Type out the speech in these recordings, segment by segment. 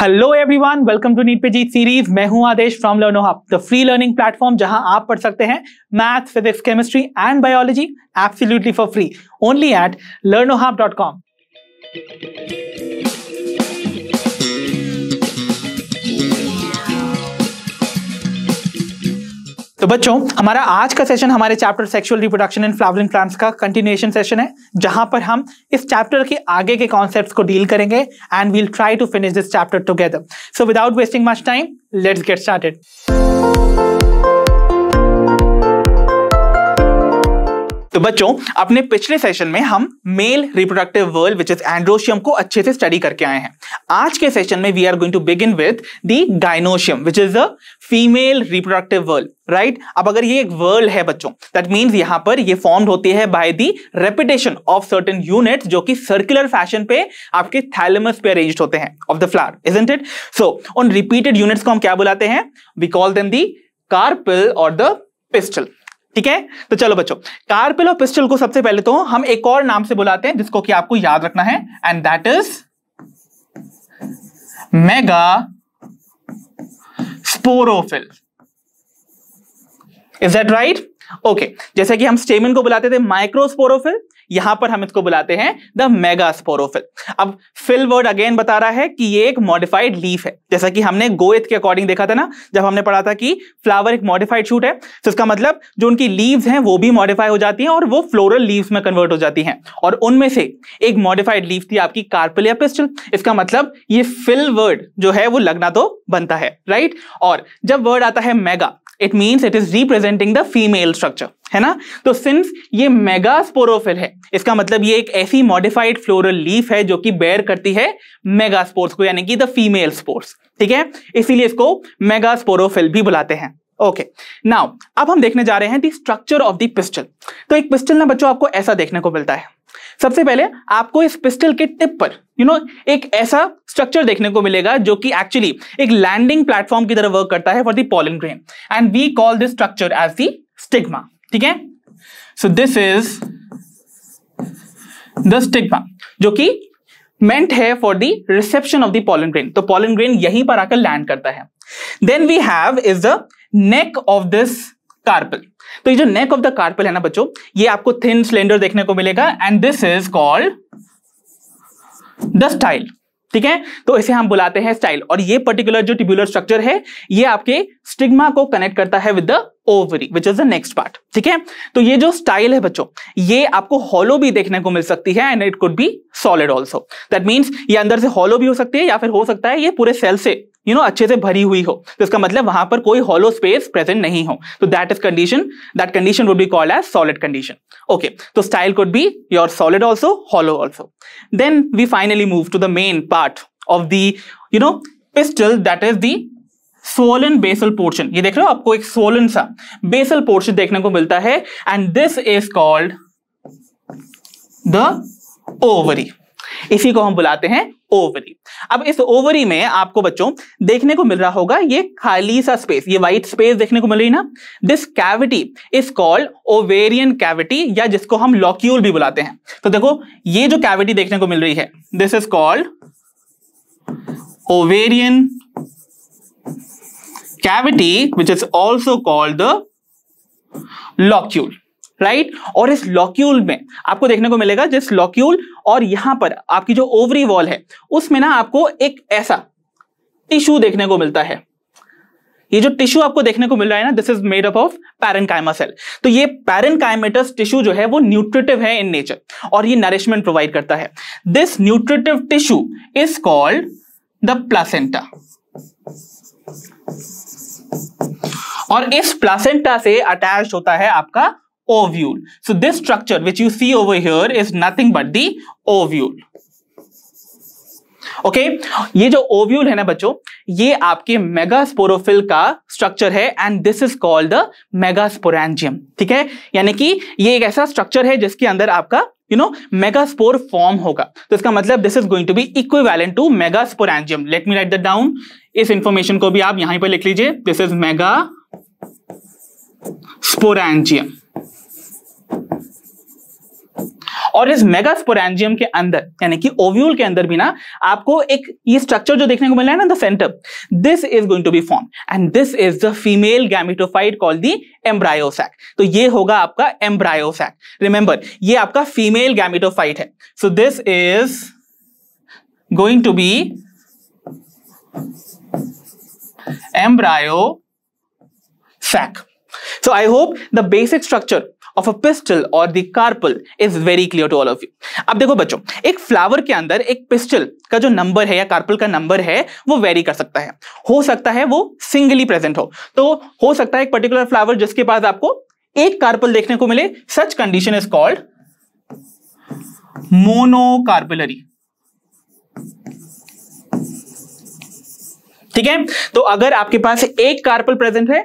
Hello everyone welcome to NEET पे जीत series मैं हूं Aadesh from Learno hub the free learning platform जहां आप पढ़ सकते हैं math physics chemistry and biology absolutely for free only at Learno dot com तो बच्चों हमारा आज का सेशन हमारे chapter sexual reproduction and flowering plants का कंटिन्यूएशन सेशन है जहां पर हम इस चैप्टर के आगे के कॉन्सेप्ट्स को डील करेंगे and will try to finish this chapter together so without wasting much time let's get started तो बच्चों अपने पिछले सेशन में हम male reproductive whorl which is androecium को अच्छे से स्टडी करके आए हैं आज के सेशन में we are going to begin with the gynoecium which is a female reproductive whorl right right? अब अगर ये एक वर्ल्ड है बच्चों दैट मीन्स यहां पर ये फॉर्म्ड होती है by the repetition of certain unit जो कि सर्कुलर फैशन पे आपके थैलेमस पे अरेंज्ड होते हैं of the flower is it so उन रिपीटेड यूनिट्स को हम क्या बुलाते हैं we call them the carpel और द पिस्टल ठीक है तो चलो बच्चों कार्पेल और पिस्टल को सबसे पहले तो हम एक और नाम से बुलाते हैं जिसको कि आपको याद रखना है and that is megasporophyll is that right okay जैसे कि हम स्टेमिन को बुलाते थे माइक्रोस्पोरोफिल यहां पर हम इसको बुलाते हैं द मेगा स्पोरोफिल अब फिल वर्ड अगेन बता रहा है कि ये एक मॉडिफाइड लीफ है जैसा कि हमने गोएथ के अकॉर्डिंग देखा था ना जब हमने पढ़ा था कि फ्लावर एक मॉडिफाइड शूट है तो इसका मतलब जो उनकी लीव्स हैं वो भी मॉडिफाई हो जाती हैं और वो फ्लोरल लीव्स में कन्वर्ट हो जाती हैं और उनमें से एक मॉडिफाइड लीव थी आपकी कार्पलिया पिस्टल इसका मतलब ये फिल वर्ड जो है वो लगना तो बनता है राइट और जब वर्ड आता है mega it means it is representing the female structure है ना तो सिंस ये मेगास्पोरोफिल है इसका मतलब ये एक ऐसी मॉडिफाइड फ्लोरल लीफ है जो कि बेयर करती है मेगास्पोर्स को यानी कि द फीमेल स्पोर्स ठीक है इसीलिए इसको मेगास्पोरोफिल भी बुलाते हैं ओके okay. नाउ अब हम देखने जा रहे हैं the structure of the pistil तो एक पिस्टल ना बच्चों आपको ऐसा देखने को मिलता है सबसे पहले आपको इस पिस्टल के टिप पर यू you नो know, एक ऐसा स्ट्रक्चर देखने को मिलेगा जो कि एक्चुअली एक लैंडिंग प्लेटफॉर्म की तरह वर्क करता है for the pollen grain and we call this structure as the stigma ठीक है so this is the stigma जो कि मेंट है for the reception of the pollen grain तो पॉलन ग्रेन यहीं पर आकर लैंड करता है then we have is the neck of this carpel तो ये जो नेक ऑफ द कार्पल है ना बच्चों ये आपको थिन सिलेंडर देखने को मिलेगा and this is called the style ठीक है तो इसे हम बुलाते हैं स्टाइल और ये पर्टिकुलर जो ट्यूबुलर स्ट्रक्चर है ये आपके स्टिग्मा को कनेक्ट करता है with the ovary which is the next part ठीक है तो ये जो स्टाइल है बच्चों ये आपको हॉलो भी देखने को मिल सकती है and it could be solid also that means ये अंदर से हॉलो भी हो सकती है या फिर हो सकता है ये पूरे सेल से यू नो अच्छे से भरी हुई हो तो इसका मतलब वहां पर कोई हॉलो स्पेस प्रेजेंट नहीं हो तो that is condition that condition would be called as solid condition okay तो style could be your solid also hollow also then we finally move to the main part of the you know pistil that is the swollen basal portion ये देख रहे हो आपको एक सोलन सा basal portion देखने को मिलता है and this is called the ovary इसी को हम बुलाते हैं ओवरी अब इस ओवरी में आपको बच्चों देखने को मिल रहा होगा ये खाली सा स्पेस ये व्हाइट स्पेस देखने को मिल रही ना this cavity is called ovarian cavity या जिसको हम लॉक्यूल भी बुलाते हैं तो देखो ये जो कैविटी देखने को मिल रही है this is called ovarian cavity which is also called the locule right और इस लॉक्यूल में आपको देखने को मिलेगा जिस लॉक्यूल और यहां पर आपकी जो ओवरी वॉल है उसमें ना आपको एक ऐसा टिश्यू देखने को मिलता है ये जो टिश्यू आपको देखने को मिल रहा है ना this is made up of parent cell तो ये पैरन टिश्यू जो है वो न्यूट्रिटिव है इन नेचर और ये नरिशमेंट प्रोवाइड करता है this nutritive tissue is called the placenta और इस प्लासेंटा से अटैच होता है आपका ovule. So this structure which you see over here is nothing but the ovule. Okay okay? ये जो ओव्यूल है ना बच्चों ये आपके मेगास्पोरोफिल का स्ट्रक्चर है and this is called the megasporangium ठीक है यानी कि ये एक ऐसा स्ट्रक्चर है जिसके अंदर आपका यू नो मेगास्पोर फॉर्म होगा तो इसका मतलब this is going to be equivalent to megasporangium let me write the down इस इंफॉर्मेशन को भी आप यहां पर लिख लीजिए दिस इज मेगा स्पोरेंजियम और इस मेगास्पोरेंजियम के अंदर यानी कि ओव्यूल के अंदर भी ना आपको एक ये स्ट्रक्चर जो देखने को मिल रहा है ना the center this is going to be form and this is the female gametophyte call the embryo sac तो ये होगा आपका एम्ब्रायोसैक रिमेंबर ये आपका फीमेल गैमिटोफाइट है so this is going to be embryo sac so I hope the basic structure of a pistil और the carpel is very clear to all of you अब देखो बच्चों एक फ्लावर के अंदर एक पिस्टल का जो नंबर है या कार्पल का नंबर है वो वेरी कर सकता है हो सकता है वो सिंगली प्रेजेंट हो तो हो सकता है एक पर्टिकुलर फ्लावर जिसके पास आपको एक कार्पल देखने को मिले such condition is called monocarpellary ठीक है तो अगर आपके पास एक कार्पल प्रेजेंट है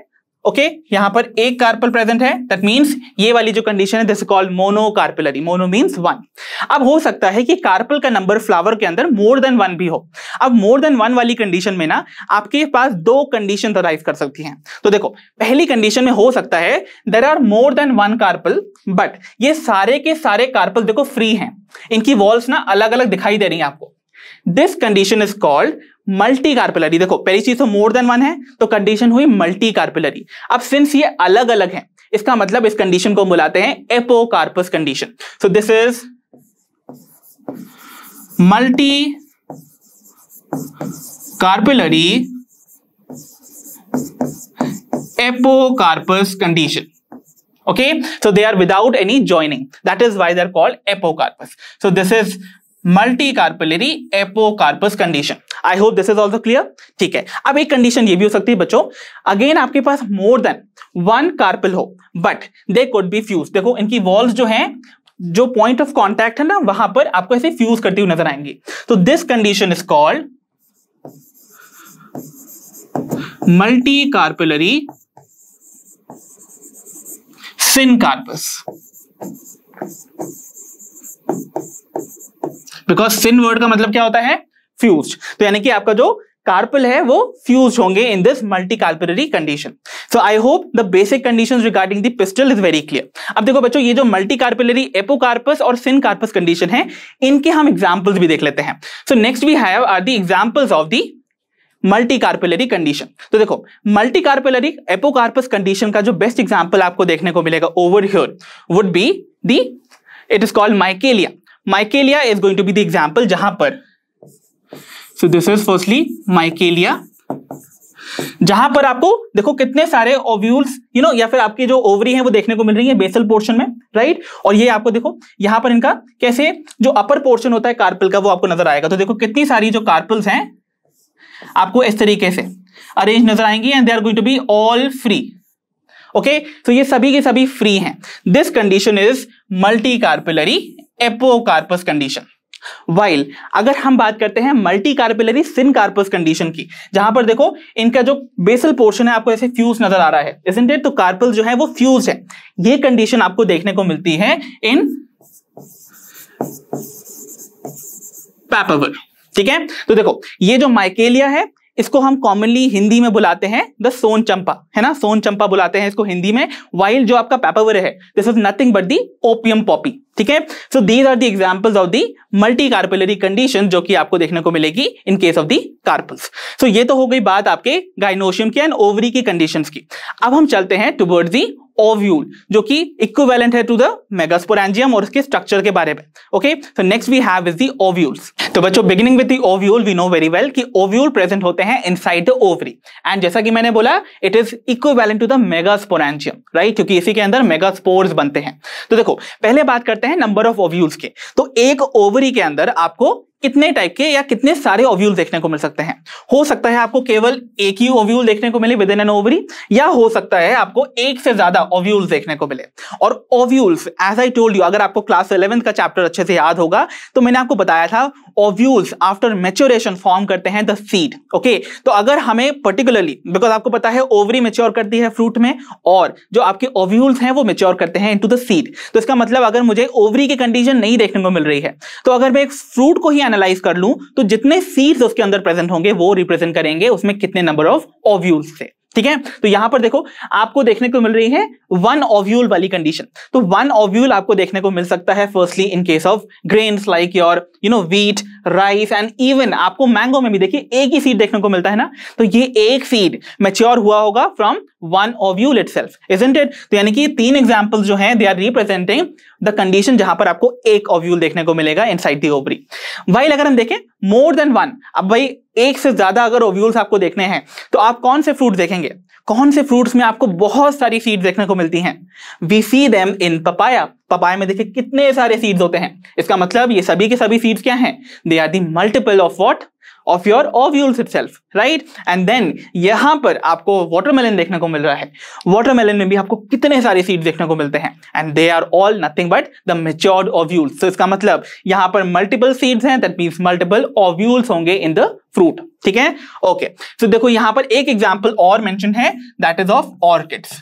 ओके okay, यहां पर एक कार्पल प्रेजेंट है दैट मीन्स ये वाली जो कंडीशन है this called monocarpellary mono means one अब हो सकता है कि कार्पल का नंबर फ्लावर के अंदर मोर देन वन भी हो अब मोर देन वन वाली कंडीशन में ना आपके पास दो कंडीशन अराइव कर सकती हैं तो देखो पहली कंडीशन में हो सकता है there are more than one carpel but ये सारे के सारे कार्पल देखो फ्री हैं इनकी वॉल्स ना अलग अलग दिखाई दे रही है आपको this condition is called multicarpellary देखो पहली चीज तो मोर देन वन है तो कंडीशन हुई मल्टी कार्पिलरी अब सिंस ये अलग अलग है इसका मतलब इस कंडीशन को बुलाते हैं apocarpous condition so this is multicarpellary apocarpous condition okay so they are without any joining that is why they are called apocarpous so this is multicarpellary apocarpous condition I hope this is also clear ठीक है अब एक condition ये भी हो सकती है बच्चों अगेन आपके पास मोर देन वन कार्पल हो but they could be fuse देखो इनकी वॉल्स जो है जो पॉइंट ऑफ कॉन्टैक्ट है ना वहां पर आपको ऐसे फ्यूज करती हुई नजर आएंगी तो this condition is called multicarpellary syncarpous because syn word का मतलब क्या होता है फ्यूज तो यानी कि आपका जो कार्पल है वो फ्यूज होंगे in this multicarpellary condition so I hope the basic condition regarding the pistil is very clear अब देखो बच्चों ये जो मल्टी कार्पलरी एपोकार्पस और सिन कार्पस कंडीशन है इनके हम एग्जाम्पल्स भी देख लेते हैं so next we have are the examples of the multi carpellary condition तो देखो मल्टी कार्पेलरी एपोकार्पस कंडीशन का जो बेस्ट एग्जाम्पल आपको देखने को मिलेगा over here would be the it is called Michelia Michelia is going to be the example जहां पर so this is firstly Michelia जहां पर आपको देखो कितने सारे ओव्यूल्स यू नो या फिर आपकी जो ओवरी है वो देखने को मिल रही है बेसल पोर्शन में राइट और ये आपको देखो यहां पर इनका कैसे जो अपर पोर्शन होता है कार्पल का वो आपको नजर आएगा तो देखो कितनी सारी जो कार्पल्स हैं आपको इस तरीके से अरेंज नजर आएंगी and they are going to be all free okay तो ये सभी के सभी फ्री हैं this condition is multicarpellary apocarpous condition while अगर हम बात करते हैं multicarpellary syncarpous condition की जहां पर देखो इनका जो बेसल पोर्शन है आपको ऐसे फ्यूज नजर आ रहा है इजेंट तो कार्पल जो है वो फ्यूज है ये कंडीशन आपको देखने को मिलती है इन पैपावर ठीक है तो देखो ये जो माइकेलिया है इसको हम कॉमनली हिंदी में बुलाते हैं द सोन चंपा है ना सोन चंपा बुलाते हैं इसको हिंदी में वाइल जो आपका पैपावर है this is nothing but the opium poppy ठीक है so these are the examples of the multi carpellary condition जो कि आपको देखने को मिलेगी in case of the carpels so ये तो हो गई बात आपके गाइनोशियम की एंड ओवरी की कंडीशंस की अब हम चलते हैं टुवर्ड दी ओव्यूल जो कि इक्विवेलेंट है टू द मेगास्पोरेंजियम और उसके स्ट्रक्चर के बारे में okay so next we have is the ovules तो बच्चों beginning with the ovule we know very well कि ओव्यूल प्रेजेंट होते हैं इनसाइड द ओवरी एंड जैसा कि मैंने बोला it is equivalent to the megasporangium right क्योंकि इसी के अंदर मेगास्पोर्स बनते हैं तो देखो पहले बात करते हैं नंबर ऑफ ओव्यूल्स के तो एक ओवरी के अंदर आपको कितने टाइप के या कितने सारे ओव्यूल देखने को मिल सकते हैं हो सकता है आपको केवल एक ही ओव्यूल देखने को मिले विद इन एन ओवरी या हो सकता है आपको एक से ज्यादा ओव्यूल्स देखने को मिले और ovules as I told you अगर आपको क्लास इलेवेंथ का चैप्टर अच्छे से याद होगा तो मैंने आपको बताया था ओव्यूल्स आफ्टर मेच्योरेशन फॉर्म करते हैं द सीड ओके तो अगर हमें पर्टिकुलरली बिकॉज आपको पता है ओवरी मेच्योर करती है फ्रूट में और जो आपके ओव्यूल्स हैं वो मेच्योर करते हैं इनटू द सीड तो इसका मतलब अगर मुझे ओवरी की कंडीशन नहीं देखने को मिल रही है तो अगर मैं एक फ्रूट को ही एनालाइज कर लूं तो जितने सीड्स उसके अंदर प्रेजेंट होंगे वो रिप्रेजेंट करेंगे उसमें कितने नंबर ऑफ ओव्यूल्स थे ठीक है तो यहां पर देखो आपको देखने को मिल रही है वन ओव्यूल वाली कंडीशन तो वन ओव्यूल आपको देखने को मिल सकता है firstly in case of grains like your you know wheat rice and even आपको मैंगो में भी देखिए एक ही सीड देखने को मिलता है ना तो ये एक सीड मेच्योर हुआ होगा from one ovule itself isn't it तो यानी कि तीन एग्जाम्पल जो है they are representing the condition जहां पर आपको एक ओव्यूल देखने को मिलेगा inside the ovary while अगर हम देखें मोर देन वन अब भाई एक से ज्यादा अगर ओव्यूल्स आपको देखने हैं तो आप कौन से फ्रूट देखेंगे कौन से फ्रूट्स में आपको बहुत सारी सीड्स देखने को मिलती हैं we see them in papaya papaya में देखिए कितने सारे सीड्स होते हैं इसका मतलब ये सभी के सभी सीड्स क्या हैं they are the multiple of what of your itself right and then यहां पर आपको वाटरमेलन देखने को मिल रहा है वाटरमेलन में भी आपको कितने सारे सीड्स देखने को मिलते हैं and they are all nothing but the matured ovules तो इसका मतलब यहां पर मल्टीपल सीड्स हैं दैट मीन्स मल्टीपल ऑव्यूल्स होंगे इन द फ्रूट ठीक है ओके okay. सो so, देखो यहां पर एक एग्जाम्पल और मैंशन है that is of orchids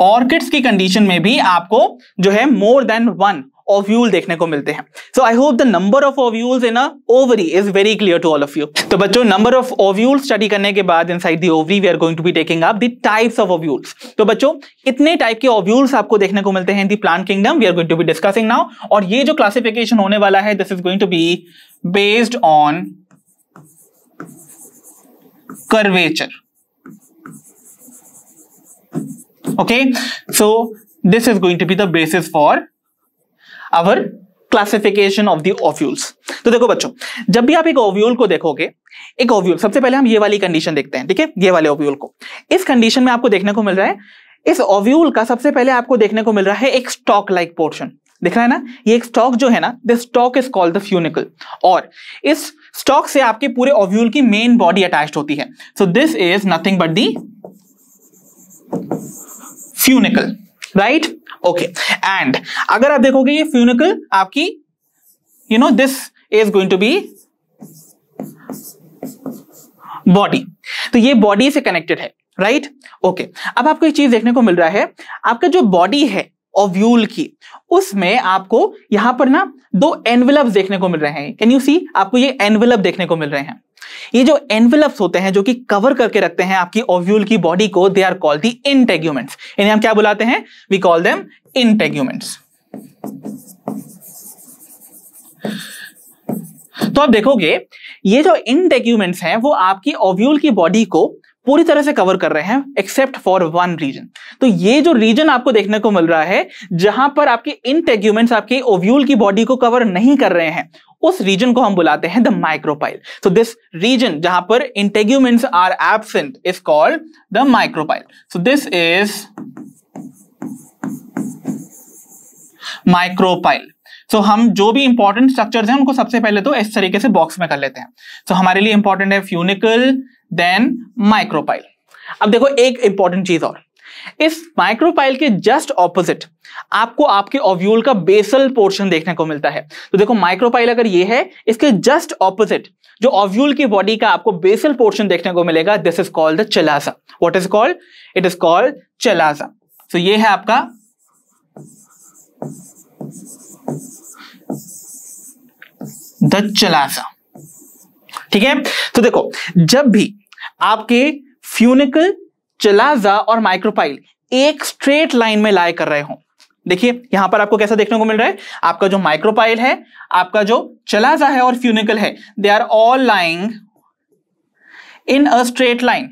orchids की कंडीशन में भी आपको जो है मोर देन वन ओव्यूल देखने को मिलते हैं so I hope the number of ovules in a ovary is very clear to all of you तो बच्चों नंबर ऑफ ओव्यूल स्टडी करने के बाद inside ovary we are going to be taking up the types of ovules तो बच्चों कितने type के ovules आपको देखने को मिलते हैं in the plant kingdom we are going to be discussing now और ये जो क्लासिफिकेशन होने वाला है this is going to be based on curvature okay so this is going to be the basis for our classification of the ovules तो देखो बच्चों जब भी आप एक ओव्यूल को देखोगे एक ओव्यूल सबसे पहले हम ये वाली कंडीशन देखते हैं ठीक है ये वाले ओव्यूल को इस कंडीशन में आपको देखने को मिल रहा है इस ओव्यूल का सबसे पहले आपको देखने को मिल रहा है एक स्टॉक लाइक पोर्शन दिख रहा है ना ये एक स्टॉक जो है ना this stalk is called the funicle और इस स्टॉक से आपके पूरे ओव्यूल की मेन बॉडी अटैच होती है so this is nothing but the funicle right right? Okay and अगर आप देखोगे ये फ्यूनिकल आपकी you know this is going to be body तो ये बॉडी से कनेक्टेड है राइट right? Okay okay. अब आपको एक चीज देखने को मिल रहा है आपका जो बॉडी है ओव्यूल की उसमें आपको यहां पर ना दो एनविलप देखने को मिल रहे हैं कैन यू सी आपको ये एनविलप देखने को मिल रहे हैं ये जो एनवेलप्स होते हैं जो कि कवर करके रखते हैं आपकी ओव्यूल की बॉडी को they are called the integuments इन्हें हम क्या बुलाते हैं वी कॉल देम इंटेग्यूमेंट्स तो आप देखोगे ये जो इंटेग्यूमेंट्स हैं वो आपकी ओव्यूल की बॉडी को पूरी तरह से कवर कर रहे हैं एक्सेप्ट फॉर वन रीजन तो ये जो रीजन आपको देखने को मिल रहा है जहां पर आपके इन टेग्यूमेंट आपके ओव्यूल की बॉडी को कवर नहीं कर रहे हैं उस रीजन को हम बुलाते हैं the micropyle so this region जहां पर integuments are absent is called the micropyle so this is micropyle so so, हम जो भी इंपॉर्टेंट स्ट्रक्चर्स हैं उनको सबसे पहले तो इस तरीके से बॉक्स में कर लेते हैं सो so, हमारे लिए इंपॉर्टेंट है फ्यूनिकल देन माइक्रोपाइल अब देखो एक इंपॉर्टेंट चीज और इस माइक्रोपाइल के जस्ट ऑपोजिट आपको आपके ओव्यूल का बेसल पोर्शन देखने को मिलता है तो देखो माइक्रोपाइल अगर ये है इसके जस्ट ऑपोजिट जो ऑव्यूल की बॉडी का आपको बेसल पोर्शन देखने को मिलेगा this is called the chalaza what is called it is called chalaza so ये है आपका द चलासा ठीक है तो देखो जब भी आपके फ्यूनिकल चलाजा और माइक्रोपाइल एक स्ट्रेट लाइन में लाए कर रहे हो देखिए यहां पर आपको कैसा देखने को मिल रहा है आपका जो माइक्रोपाइल है आपका जो चलाजा है और फ्यूनिकल है they are all lying in a straight line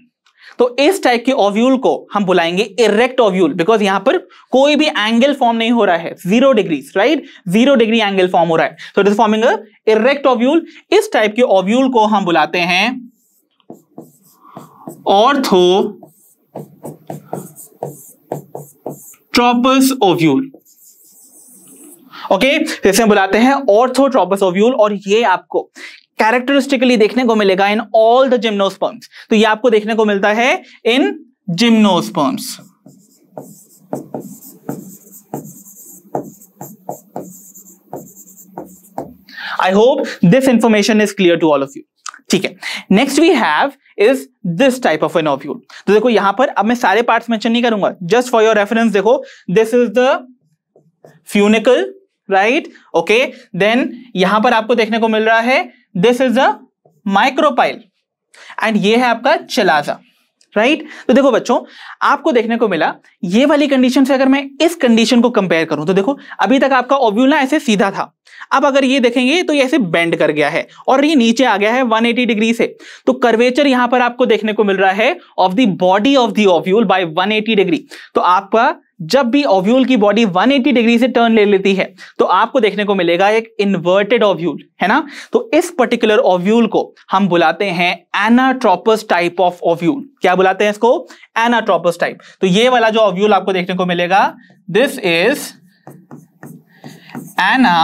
तो इस टाइप के ओव्यूल को हम बुलाएंगे इरेक्ट ओव्यूल बिकॉज यहां पर कोई भी एंगल फॉर्म नहीं हो रहा है zero degree right zero degree angle form हो रहा है तो it is forming erect ovule इस टाइप के ओव्यूल को हम बुलाते हैं ऑर्थो ट्रॉपस ओव्यूल ओके जैसे हम बुलाते हैं ट्रॉपस ओव्यूल और ये आपको कैरेक्टरिस्टिकली देखने को मिलेगा इन ऑल द जिम्नोस्पर्म्स तो ये आपको देखने को मिलता है in gymnosperms I hope this information is clear to all of you ठीक है next we have is this type of an ovule तो देखो यहां पर अब मैं सारे पार्ट्स मेंशन नहीं करूंगा जस्ट फॉर योर रेफरेंस देखो this is the funicle right okay then यहां पर आपको देखने को मिल रहा है this is a micropyle and ये है आपका चलाजा राइट right? तो देखो बच्चों आपको देखने को मिला ये वाली कंडीशन से अगर मैं इस कंडीशन को कंपेयर करूं तो देखो अभी तक आपका ओव्यूला ऐसे सीधा था अब अगर ये देखेंगे तो ये ऐसे बेंड कर गया है और ये नीचे आ गया है 180 डिग्री से तो कर्वेचर यहां पर आपको देखने को मिल रहा है of the body of the ovule by 180 degree तो आपका जब भी ओव्यूल की बॉडी 180 डिग्री से टर्न ले लेती है तो आपको देखने को मिलेगा एक इन्वर्टेड ओव्यूल है ना तो इस पर्टिकुलर ओव्यूल को हम बुलाते हैं एनाट्रोपस टाइप ऑफ ओव्यूल क्या बुलाते हैं इसको एनाट्रोपस टाइप तो ये वाला जो ओव्यूल आपको देखने को मिलेगा this is 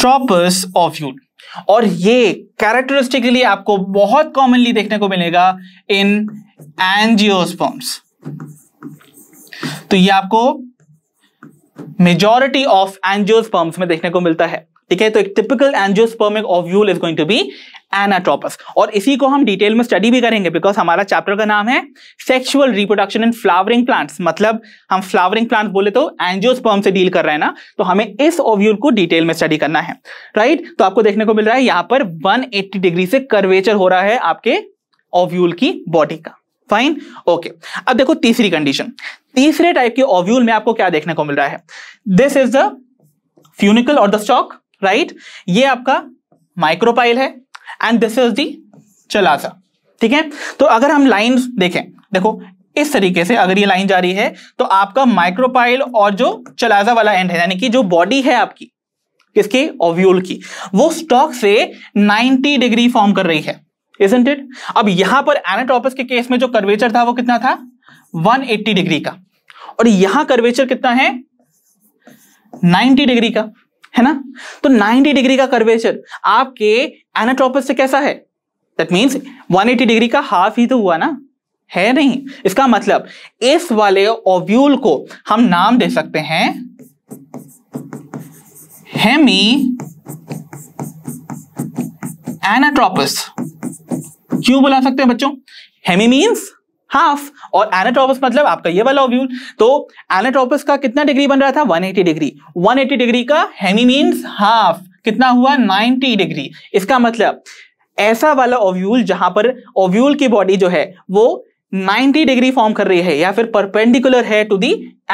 anatropous ovule और ये कैरेक्टरिस्टिकली आपको बहुत कॉमनली देखने को मिलेगा इन एनजियोस्पर्म्स तो ये आपको मेजोरिटी ऑफ एंजियोस्पर्म्स में देखने को मिलता है ठीक है तो एक typical angiospermic ovule is going to be anatropous और इसी को हम डिटेल में स्टडी भी करेंगे बिकॉज हमारा चैप्टर का नाम है sexual reproduction in flowering plants मतलब हम फ्लावरिंग प्लांट्स बोले तो एंजियोस्पर्म से डील कर रहे हैं ना तो हमें इस ओव्यूल को डिटेल में स्टडी करना है राइट तो आपको देखने को मिल रहा है यहां पर 180 डिग्री से कर्वेचर हो रहा है आपके ओव्यूल की बॉडी का फाइन ओके अब देखो तीसरी कंडीशन तीसरे टाइप के ओव्यूल में आपको क्या देखने को मिल रहा है दिस इज द फ्यूनिकल और द स्टॉक राइट ये आपका माइक्रोपाइल है एंड दिस इज दलासा ठीक है तो अगर हम लाइन देखें देखो इस तरीके से अगर ये लाइन जा रही है तो आपका माइक्रोपाइल और जो चलाजा वाला एंड है यानी कि जो बॉडी है आपकी किसकी ओव्यूल की वो स्टॉक से 90 डिग्री फॉर्म कर रही है इजेंट इट अब यहां पर एनाटॉपस के केस में जो कर्वेचर था वो कितना था 180 डिग्री का और यहां कर्वेचर कितना है 90 डिग्री का है ना तो 90 डिग्री का कर्वेचर आपके एनाटॉपस से कैसा है दैट मीन्स 180 डिग्री का हाफ ही तो हुआ ना है नहीं इसका मतलब इस वाले ओव्यूल को हम नाम दे सकते हैं हेमी एनाट्रोपस क्यों बुला सकते हैं बच्चों हेमी मीन्स हाफ और एनाट्रोपस मतलब आपका ये वाला ओव्यूल तो एनाट्रोपस का कितना डिग्री बन रहा था 180 डिग्री 180 डिग्री का हेमी मीन्स हाफ कितना हुआ 90 डिग्री इसका मतलब ऐसा वाला ओव्यूल जहां पर ओव्यूल की बॉडी जो है वो 90 डिग्री फॉर्म कर रही है या फिर परपेंडिकुलर है to the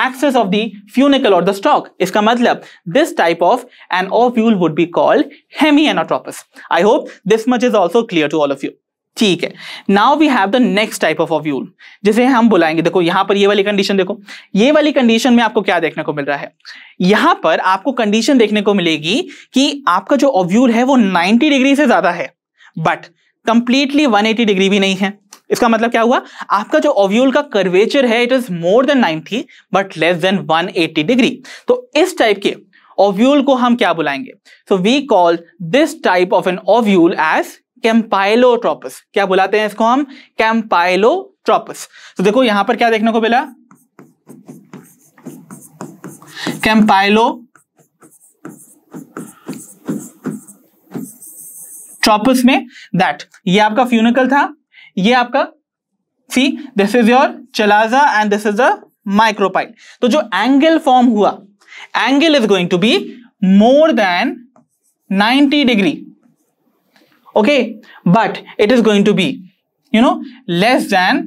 axis of the funicle और द स्टॉक इसका मतलब this type of an ovule would be called hemi anatropous I hope this much is also clear to all of you ठीक है now we have the next type of ovule जिसे हम बुलाएंगे देखो यहां पर ये वाली कंडीशन देखो ये वाली कंडीशन में आपको क्या देखने को मिल रहा है यहां पर आपको कंडीशन देखने को मिलेगी कि आपका जो ऑफ्यूल है वो 90 डिग्री से ज्यादा है बट कंप्लीटली 180 डिग्री भी नहीं है इसका मतलब क्या हुआ आपका जो ओव्यूल का कर्वेचर है it is more than 90 but less than 180 degree तो इस टाइप के ओव्यूल को हम क्या बुलाएंगे so we call this type of an ovule as campylotropous क्या बुलाते हैं इसको हम कैम्पाइलोट्रोपस तो देखो यहां पर क्या देखने को मिला कैम्पाइलो ट्रॉपस में दैट ये आपका फ्यूनिकल था ये आपका see this is your chalaza and this is a micropyle तो जो एंगल फॉर्म हुआ angle is going to be more than 90 degree okay but it is going to be you know less than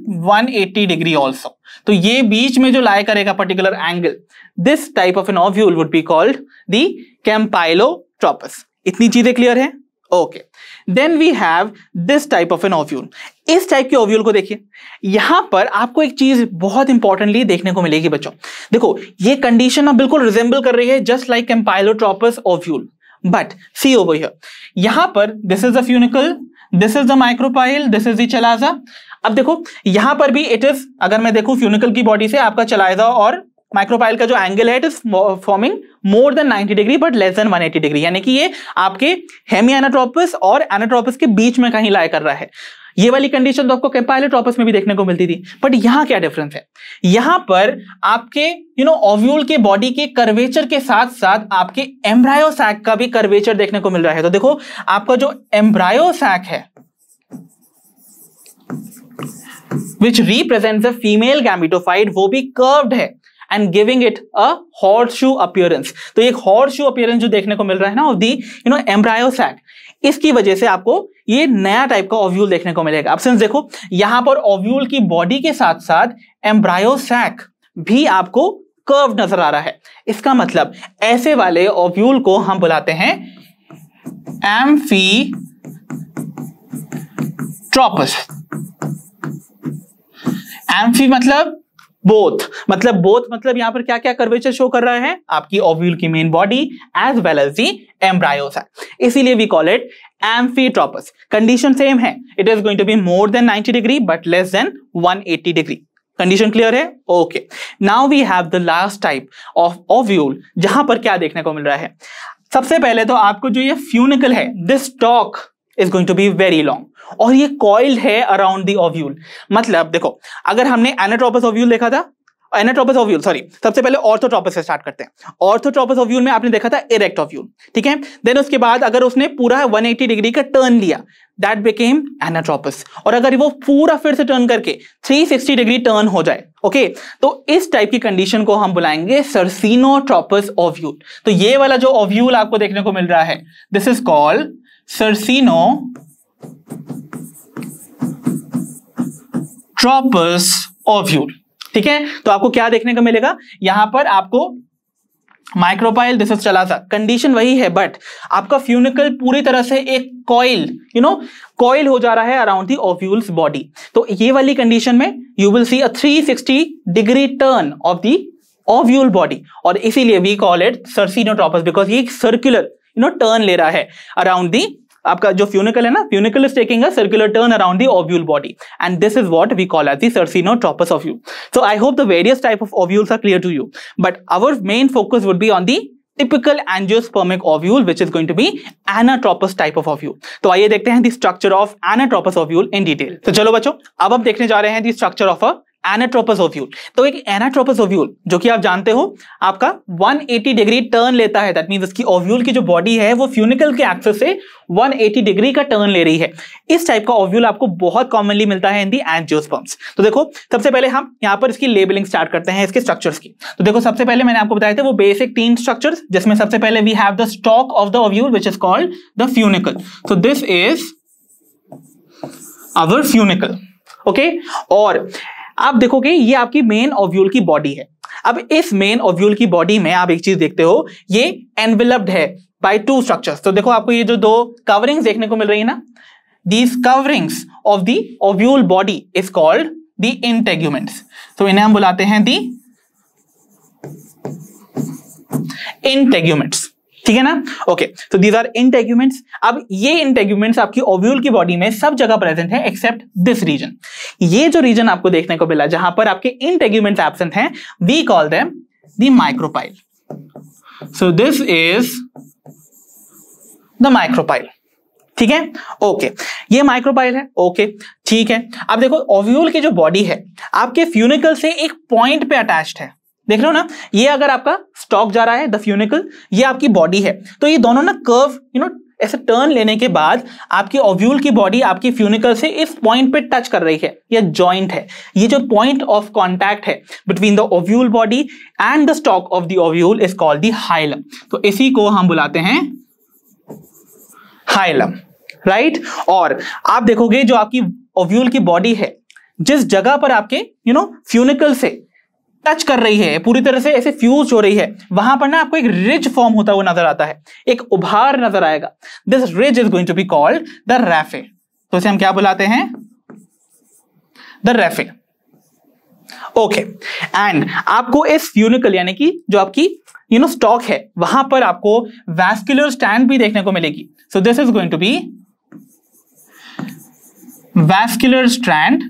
180 degree also तो ये बीच में जो लाया करेगा particular angle this type of an ovule would be called the tropous इतनी चीजें clear है okay then we have this type of an ovule इस टाइप के ओव्यूल को देखिए यहां पर आपको एक चीज बहुत इंपॉर्टेंटली देखने को मिलेगी बच्चों देखो ये कंडीशन अब बिल्कुल रिजेंबल कर रही है just like campylotropous ovule but see over here यहां पर this is a funicle this is the micropyle this is the chalaza अब देखो यहां पर भी इट इज अगर मैं देखूं फ्यूनिकल की बॉडी से आपका चलाजा और माइक्रोपाइल का जो एंगल है it is forming more than 90 degree but less than 180 degree यानी कि ये आपके हेमी एनाट्रोपस और एनाट्रोपस के बीच में कहीं लाया कर रहा है ये वाली कंडीशन तो आपको कंपाइलर ऑपस में भी देखने को मिलती थी बट यहाँ क्या डिफरेंस है यहाँ पर आपके यू नो ओव्यूल के बॉडी के कर्वेचर के साथ साथ आपके एम्ब्रायो सैक का भी कर्वेचर देखने को मिल रहा है तो देखो आपका जो एम्ब्रायो सैक है which represent the female gametophyte वो भी कर्व्ड है and giving it a horse shoe appearance तो एक हॉर्स शू अपियरेंस जो देखने को मिल रहा है ना of the you know embryo sac इसकी वजह से आपको ये नया टाइप का ओव्यूल देखने को मिलेगा अब सिंस देखो यहां पर ओव्यूल की बॉडी के साथ साथ एम्ब्रायोसैक भी आपको कर्व नजर आ रहा है इसका मतलब ऐसे वाले ओव्यूल को हम बुलाते हैं एम्फी ट्रॉपस एम्फी मतलब बोथ मतलब बोथ मतलब यहाँ पर क्या क्या कर्वेचर शो कर रहा है आपकी ओव्यूल की main body as well as the है इसीलिए we call it amphitropous condition same है it is going to be more than 90 degree but less than 180 degree condition clear है okay now we have the last type of ovule जहां पर क्या देखने को मिल रहा है सबसे पहले तो आपको जो ये फ्यूनिकल है this stalk is going to be very long और ये कॉइल्ड है अराउंड दी ऑव्यूल मतलब देखो अगर हमने एनाट्रोपस ऑव्यूल देखा था एनाट्रोपस ऑव्यूल सॉरी सबसे पहले ऑर्थोट्रोपस से स्टार्ट करते हैं ऑर्थोट्रोपस ऑव्यूल में आपने देखा था इरेक्ट ऑव्यूल ठीक है देन उसके बाद अगर उसने पूरा 180 डिग्री का टर्न लिया दैट बिकेम एनाट्रोपस और अगर वो पूरा फिर से टर्न करके 360 डिग्री टर्न हो जाए ओके okay? तो इस टाइप की कंडीशन को हम बुलाएंगे सरसिनोट्रोपस ऑव्यूल तो ये वाला जो ऑव्यूल आपको देखने को मिल रहा है this is called circinotropous ovule ठीक है तो आपको क्या देखने को मिलेगा यहां पर आपको माइक्रोपाइल दिस चला था कंडीशन वही है बट आपका फ्यूनिकल पूरी तरह से एक कॉइल यू नो कॉइल हो जा रहा है अराउंड दी बॉडी तो ये वाली कंडीशन में you will see a 360 degree turn of the ovule body और इसीलिए we call it circinotropous because ये सर्कुलर यू नो टर्न ले रहा है अराउंड दी आपका जो फ्यूनिकल है ना funicle is taking a circular turn around the ovule body and this is what we call as the tropous ovule so I hope the various type of ovules are clear to you but our main focus would be on the typical angiospermic ovule which is going to be anatropous type of ovule तो आइए देखते हैं the structure of anatropous ovule in detail तो चलो बच्चों अब आप देखने जा रहे हैं the structure of a anatropous ovule तो एक एनाट्रोपस ओव्यूल जो कि आप जानते हो आपका 180 डिग्री टर्न लेता है दैट मीन्स इसकी ओव्यूल की जो बॉडी है वो फ्यूनिकल के एक्सेस से 180 डिग्री का टर्न ले रही है इस टाइप का ओव्यूल आपको बहुत कॉमनली मिलता है इन दी एंजियोस्पर्म्स तो देखो सबसे पहले हम यहाँ पर इसकी लेबलिंग स्टार्ट करते हैं इसके स्ट्रक्चर्स की तो देखो सबसे पहले मैंने आपको बताया था वो बेसिक तीन स्ट्रक्चर्स जिसमें सबसे पहले we have the stalk of the ovule which is called the funicle so this is our funicle okay और आप देखोगे ये आपकी मेन ओव्यूल की बॉडी है अब इस मेन ओव्यूल की बॉडी में आप एक चीज देखते हो ये एनवेलप्ड है बाय टू स्ट्रक्चर्स तो देखो आपको ये जो दो कवरिंग्स देखने को मिल रही है ना these coverings of the ovule body is called the integuments तो इन्हें हम बुलाते हैं दी इंटेग्यूमेंट्स ठीक है ना ओके तो दीज आर इंट एग्यूमेंट्स अब ये इंट एग्यूमेंट्स आपकी ओव्यूल की बॉडी में सब जगह प्रेजेंट है एक्सेप्ट दिस रीजन ये जो रीजन आपको देखने को मिला जहां पर आपके इंट एग्यूमेंट्स एबसेंट हैं we call them the micropyle so this is the micropyle ठीक है ओके ये माइक्रोपाइल है ओके ठीक है अब देखो ओव्यूल की जो बॉडी है आपके फ्यूनिकल से एक पॉइंट पे अटैच्ड है देख रहे हो ना ये अगर आपका स्टॉक जा रहा है द फ्यूनिकल ये आपकी बॉडी है तो ये दोनों ना कर्व यू नो ऐसे टर्न लेने के बाद आपकी ओव्यूल की बॉडी आपकी फ्यूनिकल से इस पॉइंट पे टच कर रही है या जॉइंट है ये जो पॉइंट ऑफ कॉन्टैक्ट है between the ovule body and the stalk of the ovule is called the hilum तो इसी को हम बुलाते हैं हाइलम राइट right? और आप देखोगे जो आपकी ओव्यूल की बॉडी है जिस जगह पर आपके यू नो फ्यूनिकल से टच कर रही है पूरी तरह से ऐसे फ्यूज हो रही है वहां पर ना आपको एक रिज फॉर्म होता हुआ नजर आता है एक उभार नजर आएगा this ridge is going to be called the raphe तो इसे हम क्या बुलाते हैं द रैफे ओके एंड आपको इस फ्यूनिकल यानी कि जो आपकी यू नो स्टॉक है वहां पर आपको वैस्कुलर स्टैंड भी देखने को मिलेगी so this is going to be vascular strand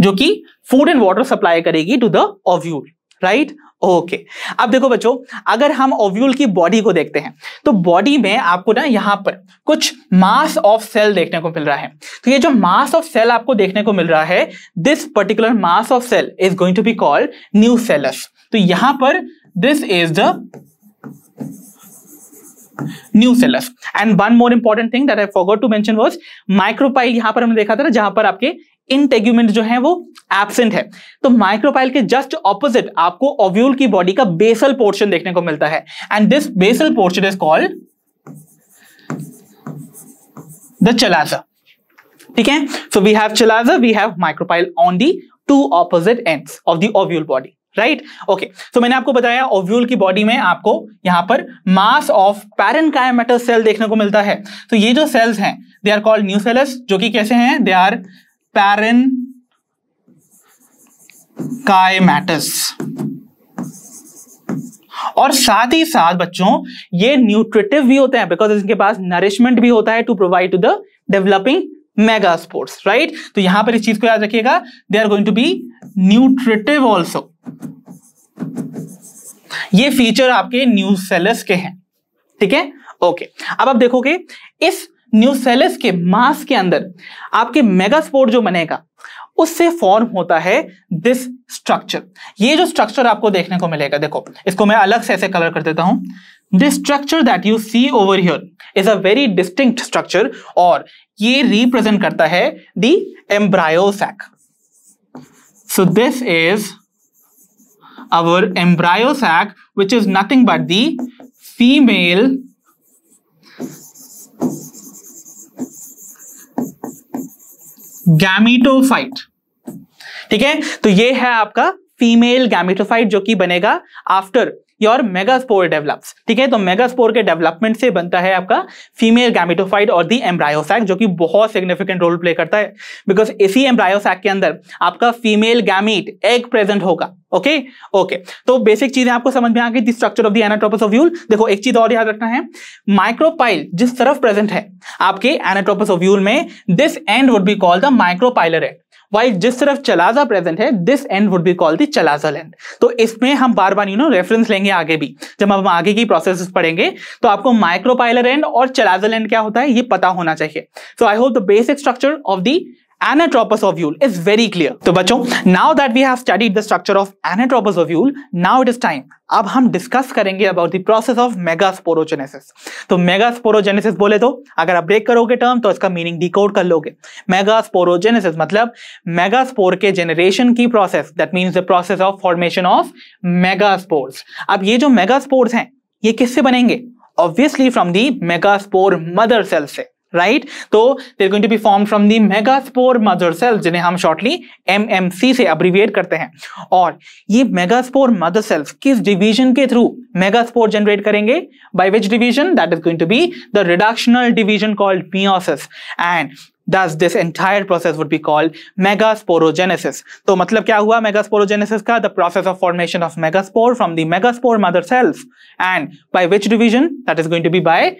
जो कि फूड एंड वाटर सप्लाई करेगी to the ovule right okay अब देखो बच्चों अगर हम ओव्यूल की बॉडी को देखते हैं तो बॉडी में आपको ना यहाँ पर कुछ मास ऑफ सेल देखने को मिल रहा है तो ये जो मास ऑफ सेल आपको देखने को मिल रहा है this particular mass of cell is going to be called nucellus तो यहां पर this is the nucellus and one more important thing that I forgot to mention was micropyle यहां पर हमने देखा था ना जहां पर आपके इंटेग्यूमेंट जो है वो एबसेंट है तो माइक्रोपाइल के जस्ट ऑपोजिट आपको ओव्यूल की बॉडी का बेसल पोर्शन देखने को मिलता है and this basal portion is called the chalaza ठीक है so we have chalaza we have micropyle on the two opposite ends of the ovule body right okay so मैंने आपको बताया ओव्यूल की बॉडी में आपको यहां पर मास ऑफ पैरेंकायमेटल सेल देखने को मिलता है तो so, ये जो सेल्स हैं दे आर कॉल्ड न्यूसेलस जो कि कैसे हैं दे आर पैरन काइमेटस और साथ ही साथ बच्चों ये न्यूट्रिटिव भी होते हैं बिकॉज इनके पास नरिशमेंट भी होता है to provide to the developing megaspores right तो यहां पर इस चीज को याद रखिएगा they are going to be nutritive also ये फीचर आपके न्यूसेलस के हैं ठीक है ओके अब आप देखोगे इस न्यूसेलस के मास के अंदर आपके मेगा स्पोर्ट जो बनेगा उससे फॉर्म होता है दिस स्ट्रक्चर ये जो स्ट्रक्चर आपको देखने को मिलेगा देखो इसको मैं अलग से ऐसे कलर कर देता हूं this structure that you see over here is a very distinct structure और ये रिप्रेजेंट करता है the embryo sac so this is our embryo sac which is nothing but but the female ठीक है तो ये है आपका फीमेल गैमिटोफाइट जो कि बनेगा आफ्टर योर मेगास्पोर डेवलप्स ठीक है तो मेगास्पोर के डेवलपमेंट से बनता है आपका फीमेल गैमिटोफाइट और दी एम्ब्रायोसैक जो कि बहुत सिग्निफिकेंट रोल प्ले करता है बिकॉज इसी एम्ब्रायोसैक के अंदर आपका फीमेल गैमिट एग प्रेजेंट होगा ओके ओके तो बेसिक चीजें आपको समझ में आ गई the structure of the ovule देखो एक चीज और याद रखना है माइक्रोपाइल जिस तरफ प्रेजेंट है आपके एनाट्रोपस ऑफ यूल में this end would be called the micropylar end while जिस तरफ चलाजा प्रेजेंट है this end would be called the chalazal end तो इसमें हम बार बार यू नो रेफरेंस लेंगे आगे भी जब हम आगे की प्रोसेस पढ़ेंगे तो आपको माइक्रोपाइलर एंड और चलाजा लैंड क्या होता है ये पता होना चाहिए so I hope the basic structure of the Anatropous ovule is very clear. तो बच्चों now that we have studied the structure of anatropous ovule, now it is time. अब हम डिस्कस करेंगे about the process of megasporogenesis तो megasporogenesis बोले तो अगर आप ब्रेक करोगे टर्म तो इसका मीनिंग डिकोड कर लोगे मेगास्पोरोजेनेसिस मतलब मेगास्पोर के जनरेशन की process that means the process of formation of megaspores अब ये जो मेगास्पोर्स हैं ये किससे बनेंगे obviously from the megaspore mother cell से राइट right? तो they're going to be form from the megaspore mother cell जिन्हें हम शॉर्टली एम एम सी से अब्रीविएट करते हैं और ये मेगास्पोर मदर सेल्स किस डिवीजन के थ्रू मेगास्पोर जनरेट करेंगे by which division that is going to be the reductional division called meiosis and thus this entire process would be called megasporogenesis तो मतलब क्या हुआ मेगास्पोरोजेनेसिस का the process of formation of megaspore from the megaspore mother cells and by which division that is going to be by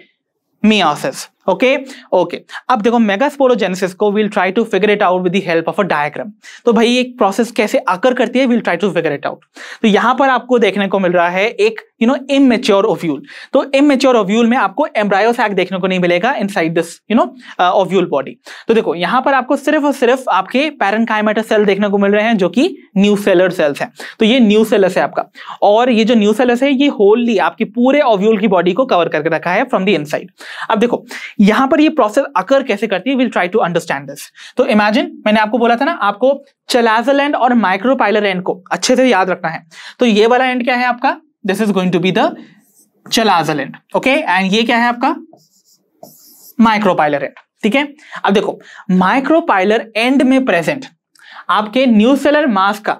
meiosis okay okay अब देखो megasporogenesis को will try to figure it out with the help of a diagram तो भाई एक process कैसे occur करती है will try to figure it out तो यहां पर आपको देखने को मिल रहा है एक यू नो इमेच्योर ओव्यूल तो इमेच्योर ओव्यूल में आपको एम्ब्रायो सैक देखने को नहीं मिलेगा inside this you know ovule body तो देखो यहां पर आपको सिर्फ और सिर्फ आपके पैरनकाइमेटा सेल देखने को मिल रहे हैं जो कि न्यू सेलर सेल्स हैं तो ये न्यू सेलस है आपका और ये जो न्यू सेलस है ये होलली आपके पूरे ओव्यूल की बॉडी को कवर करके रखा है फ्रॉम द इनसाइड अब देखो यहां पर ये प्रोसेस अकर कैसे करती है will try to understand this तो इमेजिन मैंने आपको बोला था ना आपको चलाजल एंड और माइक्रोपाइलर एंड को अच्छे से याद रखना है तो ये वाला एंड क्या है आपका this is going to be the chalazal end okay and ये क्या है आपका माइक्रोपाइलर एंड ठीक है अब देखो माइक्रोपाइलर एंड में प्रेजेंट आपके न्यू सेलर मास का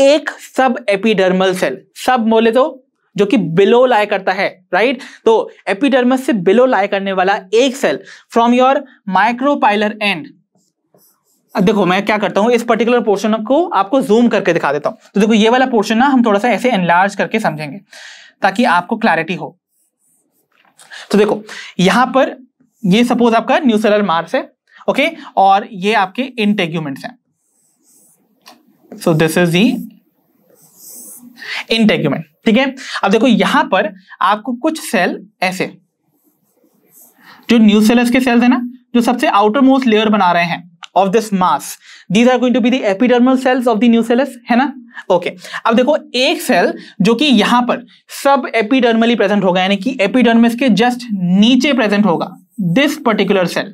एक सब एपिडर्मल सेल सब बोले तो जो कि बिलो लाई करता है राइट तो एपिडर्मस से बिलो लाई करने वाला एक cell from your micropylar end देखो मैं क्या करता हूं इस पर्टिकुलर पोर्शन को आपको जूम करके दिखा देता हूं तो देखो ये वाला पोर्शन ना हम थोड़ा सा ऐसे एनलार्ज करके समझेंगे ताकि आपको क्लैरिटी हो तो देखो यहां पर ये सपोज आपका न्यूसेलर मार्स है ओके और ये आपके इंटेग्यूमेंट्स हैं so this is the integument ठीक है अब देखो यहां पर आपको कुछ सेल ऐसे जो न्यू सेलर्स के सेल्स है ना जो सबसे आउटर मोस्ट लेयर बना रहे हैं of this mass these are going to be the epidermal cells of the nucellus है ना ओके okay. अब देखो एक सेल जो कि यहां पर सब एपिडर्मली प्रेजेंट होगा यानी कि एपिडर्मिस के जस्ट नीचे प्रेजेंट होगा this particular cell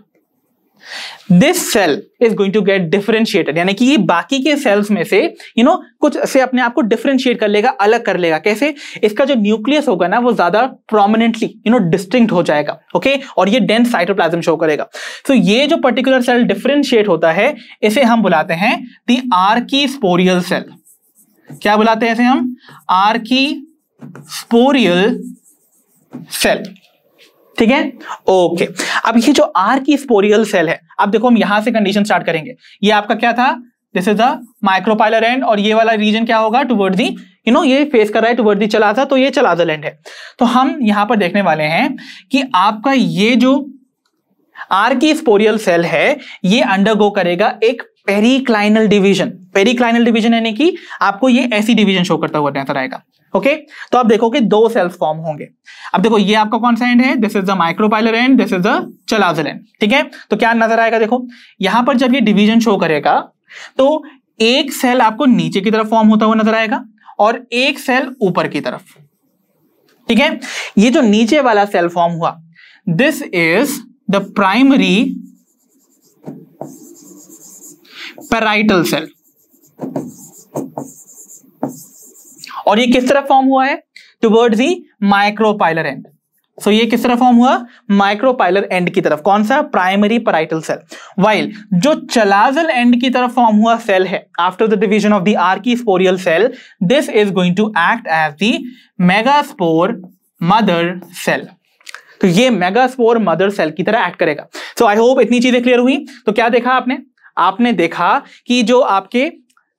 this cell is going to get differentiated यानी कि ये बाकी के सेल्स में से यू you नो know, कुछ से अपने आप को डिफरेंशिएट कर लेगा अलग कर लेगा कैसे इसका जो न्यूक्लियस होगा ना वो ज्यादा प्रोमिनेंटली यू नो डिस्टिंक्ट हो जाएगा ओके okay? और ये डेंस साइटोप्लाज्म शो करेगा तो so, ये जो पर्टिकुलर सेल डिफरेंशिएट होता है इसे हम बुलाते हैं दी आर्की स्पोरियल सेल क्या बुलाते हैं इसे हम आर्की स्पोरियल सेल ठीक है ओके अब ये जो आर की स्पोरियल सेल है अब देखो हम यहां से कंडीशन स्टार्ट करेंगे ये आपका क्या था this is the micropylar end और ये वाला रीजन क्या होगा टुवर्ड दी यू नो ये फेस कर रहा है टुवर्ड दी चला था तो ये चला था लैंड है तो हम यहां पर देखने वाले हैं कि आपका ये जो आर की स्पोरियल सेल है ये अंडरगो करेगा एक पेरीक्लाइनल डिवीजन पेरीक्लाइनल डिवीजन यानी कि आपको ये ऐसी डिवीजन शो करता हुआ नजर आएगा ओके तो आप देखोगे दो सेल्स फॉर्म होंगे अब देखो ये आपका कौन सा एंड है this is the micropylar end this is the chalazal end ठीक है तो क्या नजर आएगा देखो यहां पर जब ये डिवीजन शो करेगा तो एक सेल आपको नीचे की तरफ फॉर्म होता हुआ नजर आएगा और एक सेल ऊपर की तरफ ठीक है ये जो नीचे वाला सेल फॉर्म हुआ this is the primary parietal cell और ये किस तरह फॉर्म हुआ है toward the micropylar end so ये किस तरह फॉर्म हुआ माइक्रोपाइलर एंड की तरफ कौन सा प्राइमरी पराइटल सेल वाइल जो चलाजल एंड की तरफ फॉर्म हुआ सेल है after the division of the archesporial cell this is going to act as the megaspore mother cell तो ये मेगास्पोर मदर सेल की तरह एक्ट करेगा सो आई होप इतनी चीजें क्लियर हुई तो क्या देखा आपने आपने देखा कि जो आपके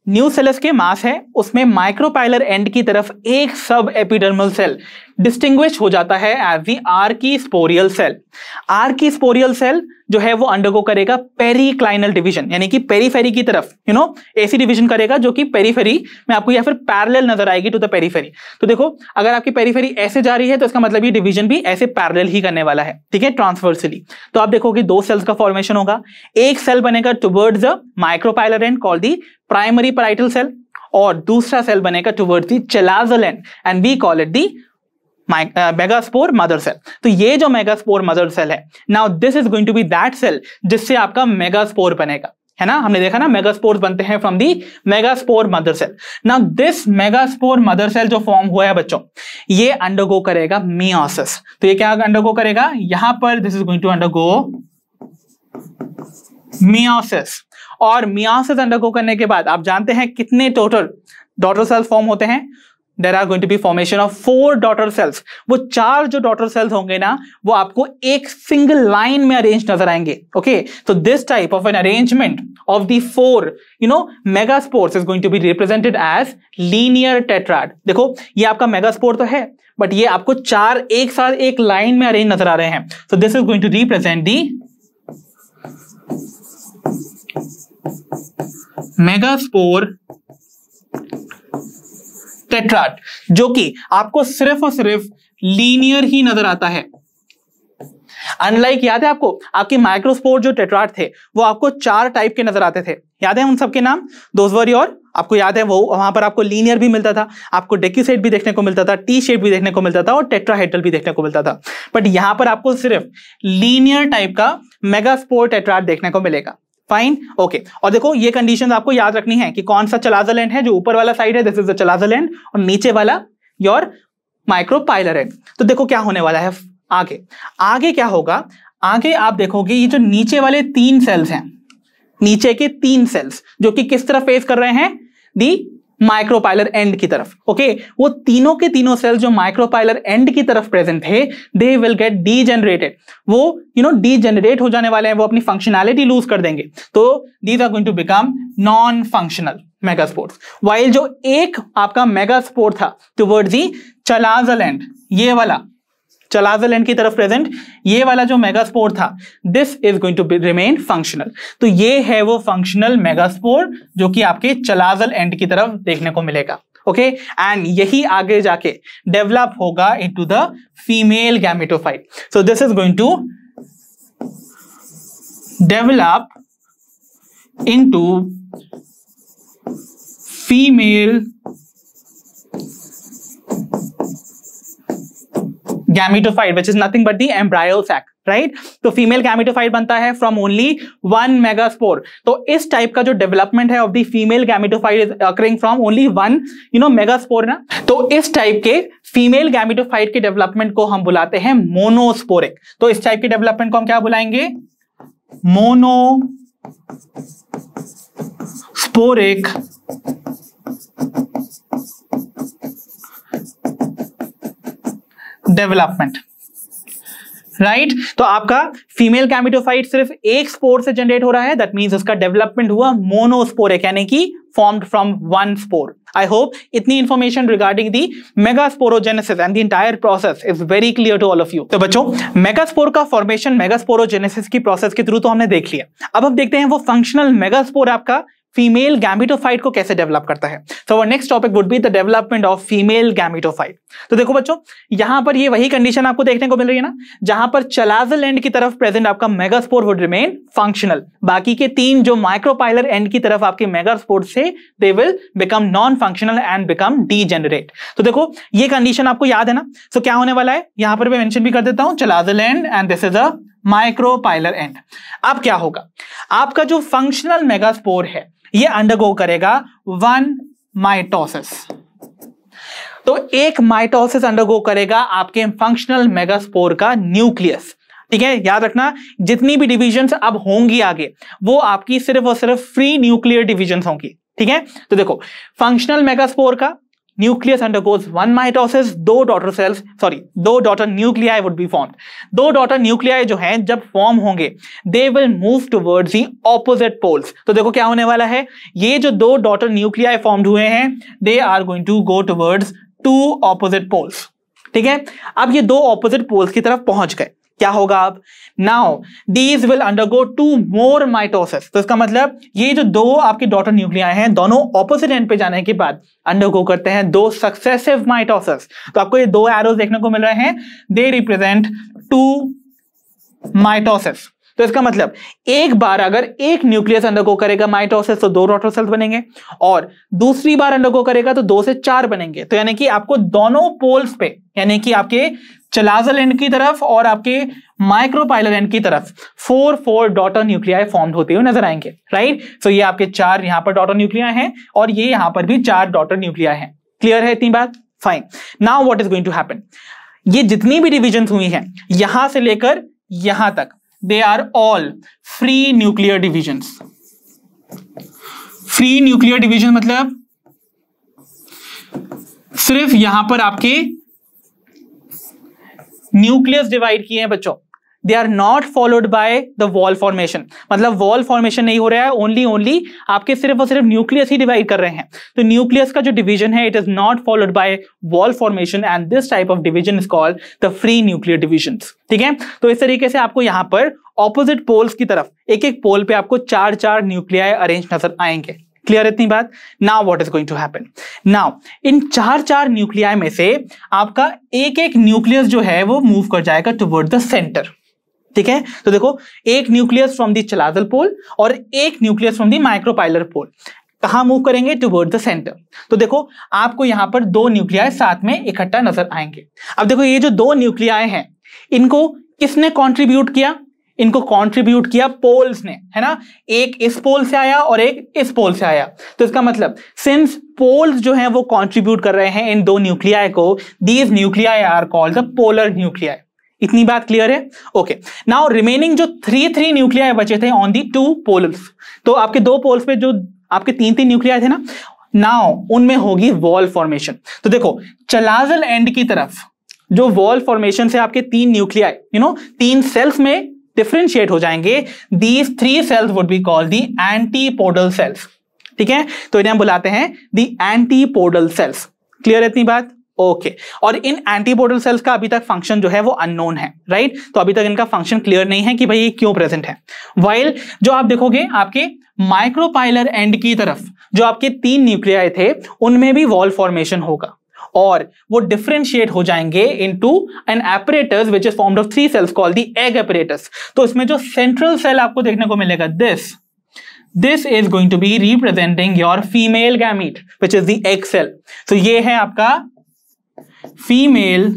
न्यू सेल्स के मास है उसमें माइक्रोपाइलर एंड की तरफ एक सब एपिडर्मल सेल डिस्टिंग्विश हो जाता है एज दी आर की स्पोरियल सेल आर की स्पोरियल सेल जो है वो अंडरगो करेगा पेरीक्लाइनल डिवीजन यानी कि पेरीफेरी की तरफ यू नो एसी डिवीजन करेगा जो कि पेरीफेरी में आपको या फिर पैरेलल नजर आएगी टू द पेरीफेरी तो देखो अगर आपकी पेरीफेरी ऐसे जा रही है तो इसका मतलब ये डिवीजन भी ऐसे पैरेलल ही करने वाला है ठीक है ट्रांसवर्सली तो आप देखोगे दो सेल्स का फॉर्मेशन होगा एक सेल बनेगा towards the micropylar end call the primary parietal cell और दूसरा सेल बनेगा towards the chalazal end we call it the megaspore mother cell तो ये जो मेगास्पोर मदर सेल है now this is going to be that cell जिससे आपका megaspore बनेगा है ना हमने देखा ना मेगास्पोर बनते हैं from the megaspore mother cell now this megaspore mother cell जो फॉर्म हुआ है बच्चों ये अंडरगो करेगा मियोसिस तो ये क्या अंडरगो करेगा यहां पर this is going to undergo meiosis और मियोसिस अंडरगो करने के बाद आप जानते हैं कितने टोटल डॉटर सेल्स फॉर्म होते हैं there are going to be formation of four daughter cells वो चार जो डॉटर सेल्स होंगे ना वो आपको एक सिंगल लाइन में अरेंज नजर आएंगे ओके तो this type of an arrangement of the four you know megaspores is going to be represented as linear tetrad देखो ये आपका मेगा स्पोर्ट तो है बट ये आपको चार एक साथ एक लाइन में अरेंज नजर आ रहे हैं so this is going to represent the megaspore tetrad जो कि आपको सिर्फ और सिर्फ लीनियर ही नजर आता है अनलाइक याद है आपको आपके माइक्रोस्पोर्ट जो टेट्राट थे वो आपको चार टाइप के नजर आते थे याद है उन सबके नाम दोजवरी और आपको याद है वो वहां पर आपको लीनियर भी मिलता था आपको डेक्यूसेट भी देखने को मिलता था टी शेप भी देखने को मिलता था और टेट्राहेड्रल भी देखने को मिलता था बट यहां पर आपको सिर्फ लीनियर टाइप का मेगा स्पोर टेट्राट देखने को मिलेगा फाइन ओके और देखो ये कंडीशन आपको याद रखनी है कि कौन सा चलाजा लैंड है जो ऊपर वाला साइड है this is the chalazal end और नीचे वाला योर माइक्रो है तो देखो क्या होने वाला है आगे आगे क्या होगा आगे आप देखोगे ये जो नीचे वाले तीन सेल्स हैं नीचे के तीन सेल्स जो कि किस तरह फेस कर रहे हैं दी माइक्रोपाइलर एंड की तरफ ओके वो तीनों के तीनों सेल जो माइक्रोपाइलर एंड की तरफ प्रेजेंट है दे विल गेट डीजेनरेटेड वो यू नो डीजेनरेट हो जाने वाले हैं वो अपनी फंक्शनैलिटी लूज कर देंगे तो these are going to become non functional megaspores while जो एक आपका मेगा स्पोर्ट था टुवर्ड्स दी चलाजल एंड ये वाला चलाजलैंड की तरफ प्रेजेंट ये वाला जो मेगास्पोर था this is going to remain functional तो ये है वो फंक्शनल मेगास्पोर जो कि आपके चलाजल एंड की तरफ देखने को मिलेगा ओके एंड यही आगे जाके डेवलप होगा into the female gametophyte so this is going to develop into female gametophyte which is nothing but the embryal sac right तो फीमेल गैमिटोफाइट बनता है फ्रॉम ओनली वन मेगास्पोर तो इस टाइप का जो डेवलपमेंट है of the female gametophyte is occurring from only one you know megaspore ना तो इस टाइप के फीमेल गैमिटोफाइट के डेवलपमेंट को हम बुलाते हैं मोनोस्पोरिक तो इस टाइप के डेवलपमेंट को हम क्या बुलाएंगे monosporic development right right? तो आपका फीमेल कैमिटोफाइट सिर्फ एक स्पोर से जनरेट हो रहा है दैट मींस उसका डेवलपमेंट हुआ है यानी कि formed from one spore I hope इतनी information regarding the megasporogenesis and the entire process is very clear to all of you तो बच्चों मेगास्पोर का फॉर्मेशन मेगास्पोरोजेनेसिस की प्रोसेस के थ्रू तो हमने देख लिया अब हम देखते हैं वो फंक्शनल मेगास्पोर आपका फीमेल गैमिटोफाइट को कैसे डेवलप करता है so our next topic would be the development of female gametophyte तो देखो बच्चों यहां पर ये वही कंडीशन आपको देखने को मिल रही है ना जहां पर चलाजल एंड की तरफ प्रेजेंट आपका मेगास्पोर वुड रिमेन फंक्शनल बाकी के तीन जो माइक्रोपाइलर एंड की तरफ आपके मेगास्पोर से they will become non functional and become degenerate तो देखो ये कंडीशन आपको याद है ना सो so, क्या होने वाला है यहां पर मैं मेंशन भी कर देता हूं chalazal end end this is a micropylar end अब क्या होगा आपका जो फंक्शनल मेगास्पोर है ये अंडरगो करेगा वन माइटोसिस तो एक माइटोसिस अंडरगो करेगा आपके फंक्शनल मेगास्पोर का न्यूक्लियस ठीक है याद रखना जितनी भी डिविजन अब होंगी आगे वो आपकी सिर्फ और सिर्फ फ्री न्यूक्लियर डिविजन होंगी ठीक है तो देखो फंक्शनल मेगास्पोर का nucleus undergoes one mitosis दो डॉटर सेल्स सॉरी दो daughter nuclei would be formed दो डॉटर न्यूक्लियाई जो हैं जब फॉर्म होंगे they will move towards the opposite poles तो देखो क्या होने वाला है ये जो दो डॉटर न्यूक्लियाई फॉर्म्ड हुए हैं they are going to go towards two opposite poles ठीक है अब ये दो ऑपोजिट पोल्स की तरफ पहुंच गए क्या होगा अब now these will undergo two more mitosis तो इसका मतलब ये जो दो आपके डॉटर न्यूक्लिया हैं दोनों ऑपोजिट एंड पे जाने के बाद अंडरगो करते हैं दो सक्सेसिव माइटोसिस तो आपको ये दो एरोज देखने को मिल रहे हैं दे रिप्रेजेंट टू माइटोसिस तो इसका मतलब एक बार अगर एक न्यूक्लियस अंडरगो करेगा माइटोसिस तो दो डॉटर सेल्स बनेंगे और दूसरी बार अंडरगो करेगा तो दो से चार बनेंगे तो यानी कि आपको दोनों पोल्स पे यानी कि आपके चलाजल एंड की तरफ और आपके माइक्रोपाइलर एंड की तरफ four four daughter nuclei form होते हुए नजर आएंगे राइट सो ये आपके चार यहां पर डॉटर न्यूक्लिया है और ये यहां पर भी चार डॉटर न्यूक्लिया है क्लियर है इतनी बात fine now what is going to happen ये जितनी भी डिविजन हुई है यहां से लेकर यहां तक they are all free nuclear division free nuclear division मतलब सिर्फ यहां पर आपके न्यूक्लियस डिवाइड किए हैं बच्चों they are not followed by the wall formation मतलब वॉल फॉर्मेशन नहीं हो रहा है ओनली ओनली आपके सिर्फ और सिर्फ न्यूक्लियस ही डिवाइड कर रहे हैं तो न्यूक्लियस का जो डिवीजन है it is not followed by wall formation and this type of division is called the free nuclear division ठीक है तो इस तरीके से आपको यहां पर ऑपोजिट पोल्स की तरफ एक एक पोल पे आपको चार चार न्यूक्लियाई अरेंज नजर आएंगे क्लियर इतनी बात now what is going to happen now इन चार चार न्यूक्लियाई में से आपका एक एक न्यूक्लियस जो है वो मूव कर जाएगा टुवर्ड द सेंटर ठीक है तो देखो एक न्यूक्लियस फ्रॉम दी चलाजल पोल और एक nucleus from the micropylar pole कहा मूव करेंगे टुवर्ड द सेंटर तो देखो आपको यहां पर दो न्यूक्लियाई साथ में इकट्ठा नजर आएंगे अब देखो ये जो दो न्यूक्लियाई हैं इनको किसने कॉन्ट्रीब्यूट किया इनको कंट्रीब्यूट किया पोल्स ने है ना एक इस पोल से आया और एक इस पोल से आया तो इसका मतलब सिंस पोल्स जो है वो कंट्रीब्यूट कर रहे हैं इन दो न्यूक्लियाई को these nuclei are called the polar nuclei इतनी बात क्लियर है ओके नाउ रिमेनिंग जो थ्री थ्री न्यूक्लियाई बचे थे ऑन दी टू पोल्स तो आपके दो पोल्स पे जो आपके तीन तीन न्यूक्लियाई थे ना नाउ उनमें होगी वॉल फॉर्मेशन तो देखो चलाजल एंड की तरफ जो वॉल फॉर्मेशन से आपके तीन न्यूक्लियाई यू नो तीन सेल्स में डिफ्रेंशिएट हो जाएंगे these three cells would be called the antipodal cells ठीक है तो इन्हें हम बुलाते हैं दी एंटीपोडल सेल्स क्लियर इतनी बात ओके okay. और इन एंटीबॉडल सेल्स का अभी तक फंक्शन जो है वो अननोन है राइट तो अभी तक इनका फंक्शन क्लियर नहीं है कि भाई ये क्यों प्रेजेंट है वाइल जो आप देखोगे आपके माइक्रोपाइलर एंड की तरफ जो आपके तीन न्यूक्लियाई थे उनमें भी वॉल फॉर्मेशन होगा और वो डिफ्रेंशिएट हो जाएंगे into an apparatus which is formed of three cells call the egg apparatus तो इसमें जो सेंट्रल सेल आपको देखने को मिलेगा this this is going to be representing your female gamete which is the egg cell तो ये है आपका female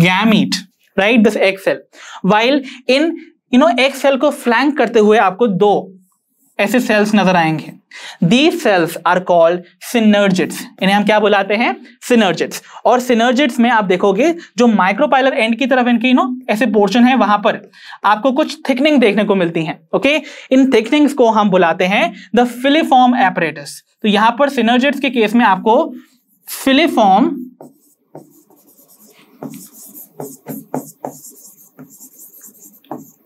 gamete right this egg cell while in you know cell को फ्लैंक करते हुए आपको दो ऐसे सेल्स नजर आएंगे the cells are called synergists इन्हें हम क्या बुलाते हैं सिनर्जिट्स और सिनर्जिट्स में आप देखोगे जो माइक्रोपाइलर एंड की तरफ इनकी नो ऐसे पोर्शन है वहां पर आपको कुछ थिकनिंग देखने को मिलती है ओके इन थिकनिंग्स को हम बुलाते हैं द फिलिफॉर्म एपरेटस तो यहां पर सिनर्जिट्स के केस में आपको फिलिफॉर्म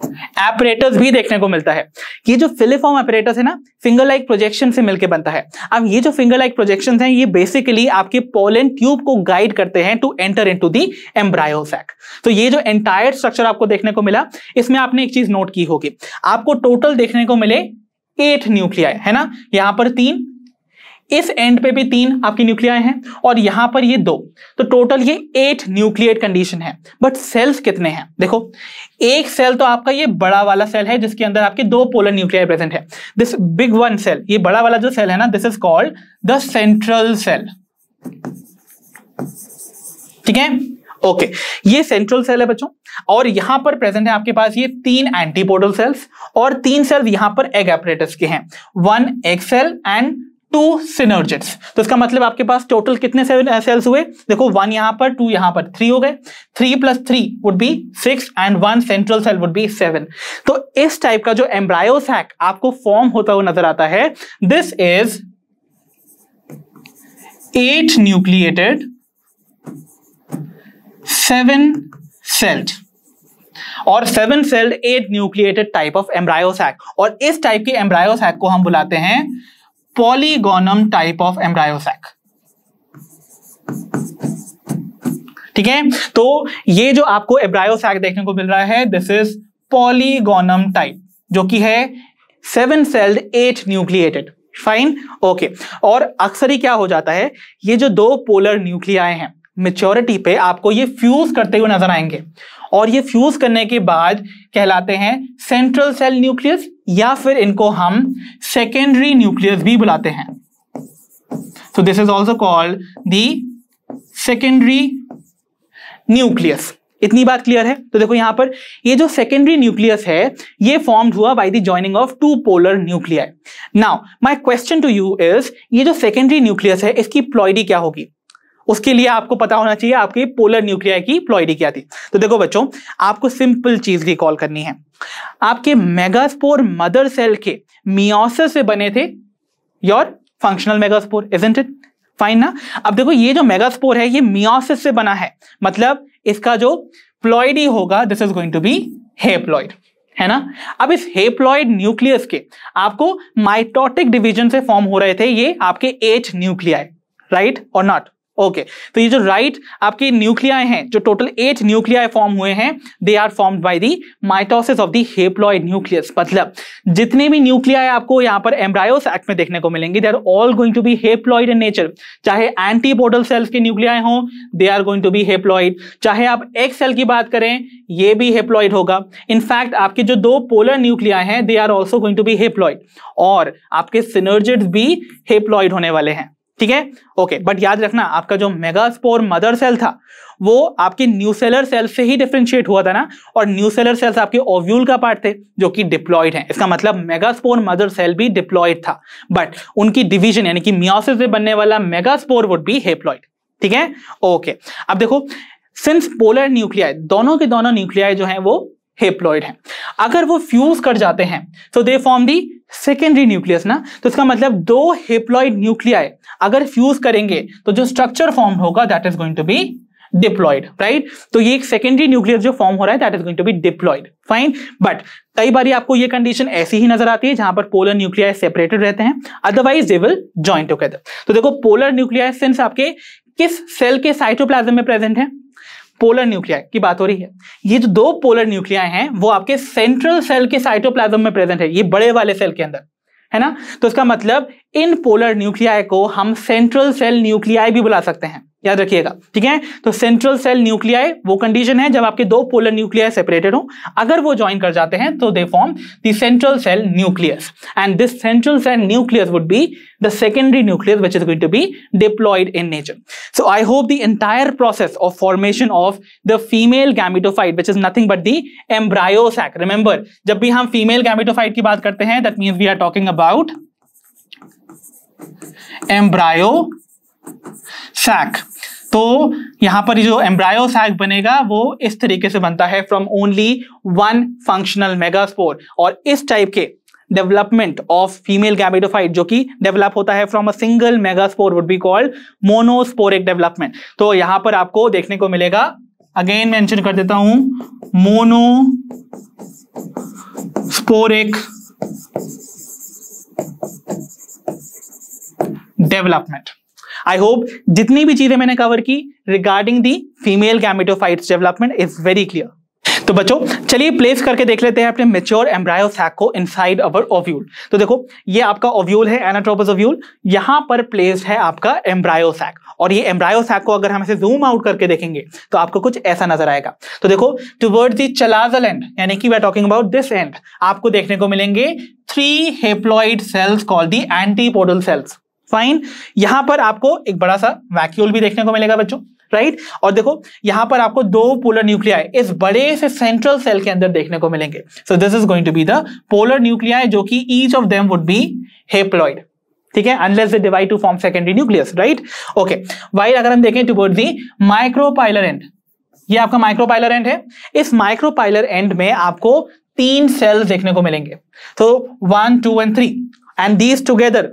एपरेटर्स भी देखने को मिलता है ये जो फिलिफॉर्म एपरेटर्स है ना फिंगर लाइक प्रोजेक्शन से मिलकर बनता है अब ये जो फिंगर लाइक प्रोजेक्शन है ये बेसिकली आपके पोलन ट्यूब को गाइड करते हैं to enter into the embryo sac तो ये जो एंटायर स्ट्रक्चर आपको देखने को मिला इसमें आपने एक चीज नोट की होगी आपको टोटल देखने को मिले एट न्यूक्लियाई है ना यहां पर तीन इस एंड पे भी तीन आपकी न्यूक्लिया हैं और यहां पर ये दो तो टोटल ये एट न्यूक्लियर कंडीशन है बट सेल्स कितने हैं देखो एक सेल तो आपका ये बड़ा वाला सेल है जिसके अंदर आपके दो पोलर न्यूक्लियर प्रेजेंट है दिस बिग वन सेल ये बड़ा वाला जो सेल है ना this is called the central cell ठीक है ओके ये सेंट्रल सेल है बच्चों और यहां पर प्रेजेंट है आपके पास ये तीन एंटीपोडल सेल्स और तीन सेल्स यहां पर एग एपरेटस के हैं one egg cell and two synergids तो इसका मतलब आपके पास टोटल कितने सेल्स हुए देखो वन यहां पर टू यहां पर थ्री हो गए three plus three would be six and one central cell would be seven तो इस टाइप का जो एम्ब्रायोसैक आपको फॉर्म होता हुआ नजर आता है this is eight nucleated seven celled और seven celled eight nucleated type of embryo sac और इस टाइप के एम्ब्रायोसैक को हम बुलाते हैं पॉलीगोनम टाइप ऑफ एम्ब्रायोसैक ठीक है तो ये जो आपको एब्रायोसैक देखने को मिल रहा है दिस इज पॉलीगोनम टाइप जो कि है seven celled eight nucleated fine okay और अक्सर ही क्या हो जाता है ये जो दो पोलर न्यूक्लियाए हैं मेच्योरिटी पे आपको ये फ्यूज करते हुए नजर आएंगे और ये फ्यूज करने के बाद कहलाते हैं सेंट्रल सेल न्यूक्लियस या फिर इनको हम सेकेंडरी न्यूक्लियस भी बुलाते हैं so this is also called the secondary nucleus इतनी बात क्लियर है तो देखो यहां पर ये जो सेकेंडरी न्यूक्लियस है ये फॉर्म हुआ by the joining of two polar nuclear now my question to you is ये जो सेकेंडरी न्यूक्लियस है इसकी प्लॉइडी क्या होगी उसके लिए आपको पता होना चाहिए आपकी पोलर न्यूक्लिया की प्लॉइडी क्या थी तो देखो बच्चों आपको सिंपल चीज रिकॉल करनी है आपके मेगास्पोर मदर सेल के मियोसिस से बने थे your functional megaspore isn't it fine ना अब देखो ये जो मेगास्पोर है ये मियोसिस से बना है मतलब इसका जो प्लॉइडी होगा this is going to be haploid है ना अब इस हेप्लॉइड न्यूक्लियस के आपको माइटोटिक डिवीजन से फॉर्म हो रहे थे ये आपके एच न्यूक्लियाई राइट और नॉट ओके okay. तो ये जो राइट आपके न्यूक्लियाई हैं जो टोटल एट न्यूक्लियाई फॉर्म हुए हैं they are form by the mitosis of the haploid nucleus मतलब जितने भी न्यूक्लियाई आपको यहां पर एम्ब्रायोस एक्ट में देखने को मिलेंगे they are all going to be haploid in nature चाहे एंटीबोडल सेल्स के न्यूक्लियाई हो they are going to be haploid चाहे आप एक सेल की बात करें ये भी हेप्लॉइड होगा इनफैक्ट आपके जो दो पोलर न्यूक्लियाई हैं they are also going to be haploid और आपके सिनर्जिड भी हेप्लॉइड होने वाले हैं ठीक है ओके बट याद रखना आपका जो मेगास्पोर मदर सेल था वो आपके न्यूसेलर सेल से ही डिफ्रेंशिएट हुआ था ना और न्यूसेलर सेल्स आपके ओव्यूल का पार्ट थे जो कि डिप्लॉयड हैं इसका मतलब मेगास्पोर मदर सेल भी डिप्लॉयड था बट उनकी डिवीजन यानी कि मियोसिस से बनने वाला मेगास्पोर वुड बी हेप्लॉयड ठीक है ओके अब देखो सिंस पोलर न्यूक्लियाई दोनों के दोनों न्यूक्लियाई जो है वो हेप्लॉइड हैं अगर वो फ्यूज कर जाते हैं तो they form the secondary nucleus ना तो इसका मतलब दो हेप्लॉइड न्यूक्लिया अगर फ्यूज करेंगे तो जो स्ट्रक्चर फॉर्म होगा that is going to be diploid right तो ये एक सेकेंडरी न्यूक्लियस जो फॉर्म हो रहा है that is going to be diploid fine but कई बार आपको ये कंडीशन ऐसी ही नजर आती है जहां पर पोलर न्यूक्लिया सेपरेटेड रहते हैं otherwise they will join together तो देखो पोलर न्यूक्लिया सेंस आपके किस सेल के साइटोप्लाज्म में प्रेजेंट है पोलर न्यूक्लिया की बात हो रही है ये जो दो पोलर न्यूक्लिया हैं वो आपके सेंट्रल सेल के साइटोप्लाज्म में प्रेजेंट है ये बड़े वाले सेल के अंदर है ना तो इसका मतलब इन पोलर न्यूक्लियाई को हम सेंट्रल सेल न्यूक्लियाई भी बुला सकते हैं याद रखिएगा ठीक है तो सेंट्रल सेल न्यूक्लिया वो कंडीशन है जब आपके दो पोलर न्यूक्लिया सेपरेटेड हो अगर वो ज्वाइन कर जाते हैं तो they form the cell nucleus and this central cell nucleus would be the secondary nucleus which is going to be diploid in nature so I hope the process of formation of the female gametophyte which is nothing but the embryo sac remember जब भी हम female gametophyte की बात करते हैं that mean we are talking about embryo sac तो यहां पर जो एम्ब्रायो सैक बनेगा वो इस तरीके से बनता है from only one functional megaspore और इस टाइप के डेवलपमेंट ऑफ फीमेल गैमेटोफाइट जो कि डेवलप होता है from a single megaspore would be called monosporic development तो यहां पर आपको देखने को मिलेगा अगेन मेंशन कर देता हूं monosporic development I hope जितनी भी चीजें मैंने कवर की regarding the female gametophytes development is very clear तो बच्चों चलिए प्लेस करके देख लेते हैं अपने मेच्योर एम्ब्रायो सैक को इनसाइड अवर ओव्यूल तो देखो ये आपका ओव्यूल है एनाट्रोपस ओव्यूल यहां पर प्लेस्ड है आपका एम्ब्रायो सैक और ये एम्ब्रायो सैक को अगर हम इसे जूम आउट करके देखेंगे तो आपको कुछ ऐसा नजर आएगा तो देखो टुवर्ड दी चलाजल एंड यानी कि we talking about this end आपको देखने को मिलेंगे three haploid cells call the antipodal cells fine यहां पर आपको एक बड़ा सा वैक्यूल भी देखने को मिलेगा बच्चों राइट right? और देखो यहां पर आपको दो पोलर न्यूक्लियाई इस बड़े से सेंट्रल सेल के अंदर देखने को मिलेंगे so this is going to be the polar nuclei जो कि each of them would be haploid ठीक है unless they divide to form secondary nucleus right okay while अगर हम देखें to toward the micropylar end ये आपका माइक्रोपाइलर एंड है इस माइक्रोपाइलर एंड में आपको तीन सेल्स देखने को मिलेंगे तो one two and three and these together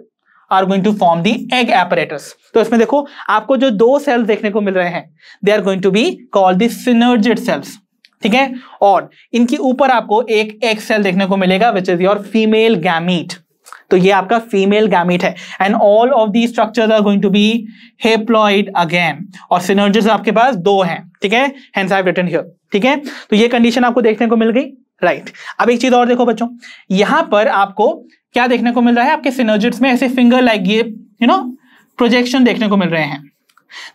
are going to form the egg apparatus तो इसमें देखो आपको जो दो सेल्स देखने को मिल रहे हैं they are going to be call the cells ठीक है और इनके ऊपर आपको एक एग सेल देखने को मिलेगा which is your female gamete तो ये आपका फीमेल गैमिट है and all of the structures are going to be haploid again और सिनर्जिस आपके पास दो हैं ठीक है हैंड्स आई रिटर्न हियर ठीक है तो ये कंडीशन आपको देखने को मिल गई राइट right. अब एक चीज और देखो बच्चों यहां पर आपको क्या देखने को मिल रहा है आपके सिनर्जिट्स में ऐसे फिंगर लाइक ये यू नो प्रोजेक्शन देखने को मिल रहे हैं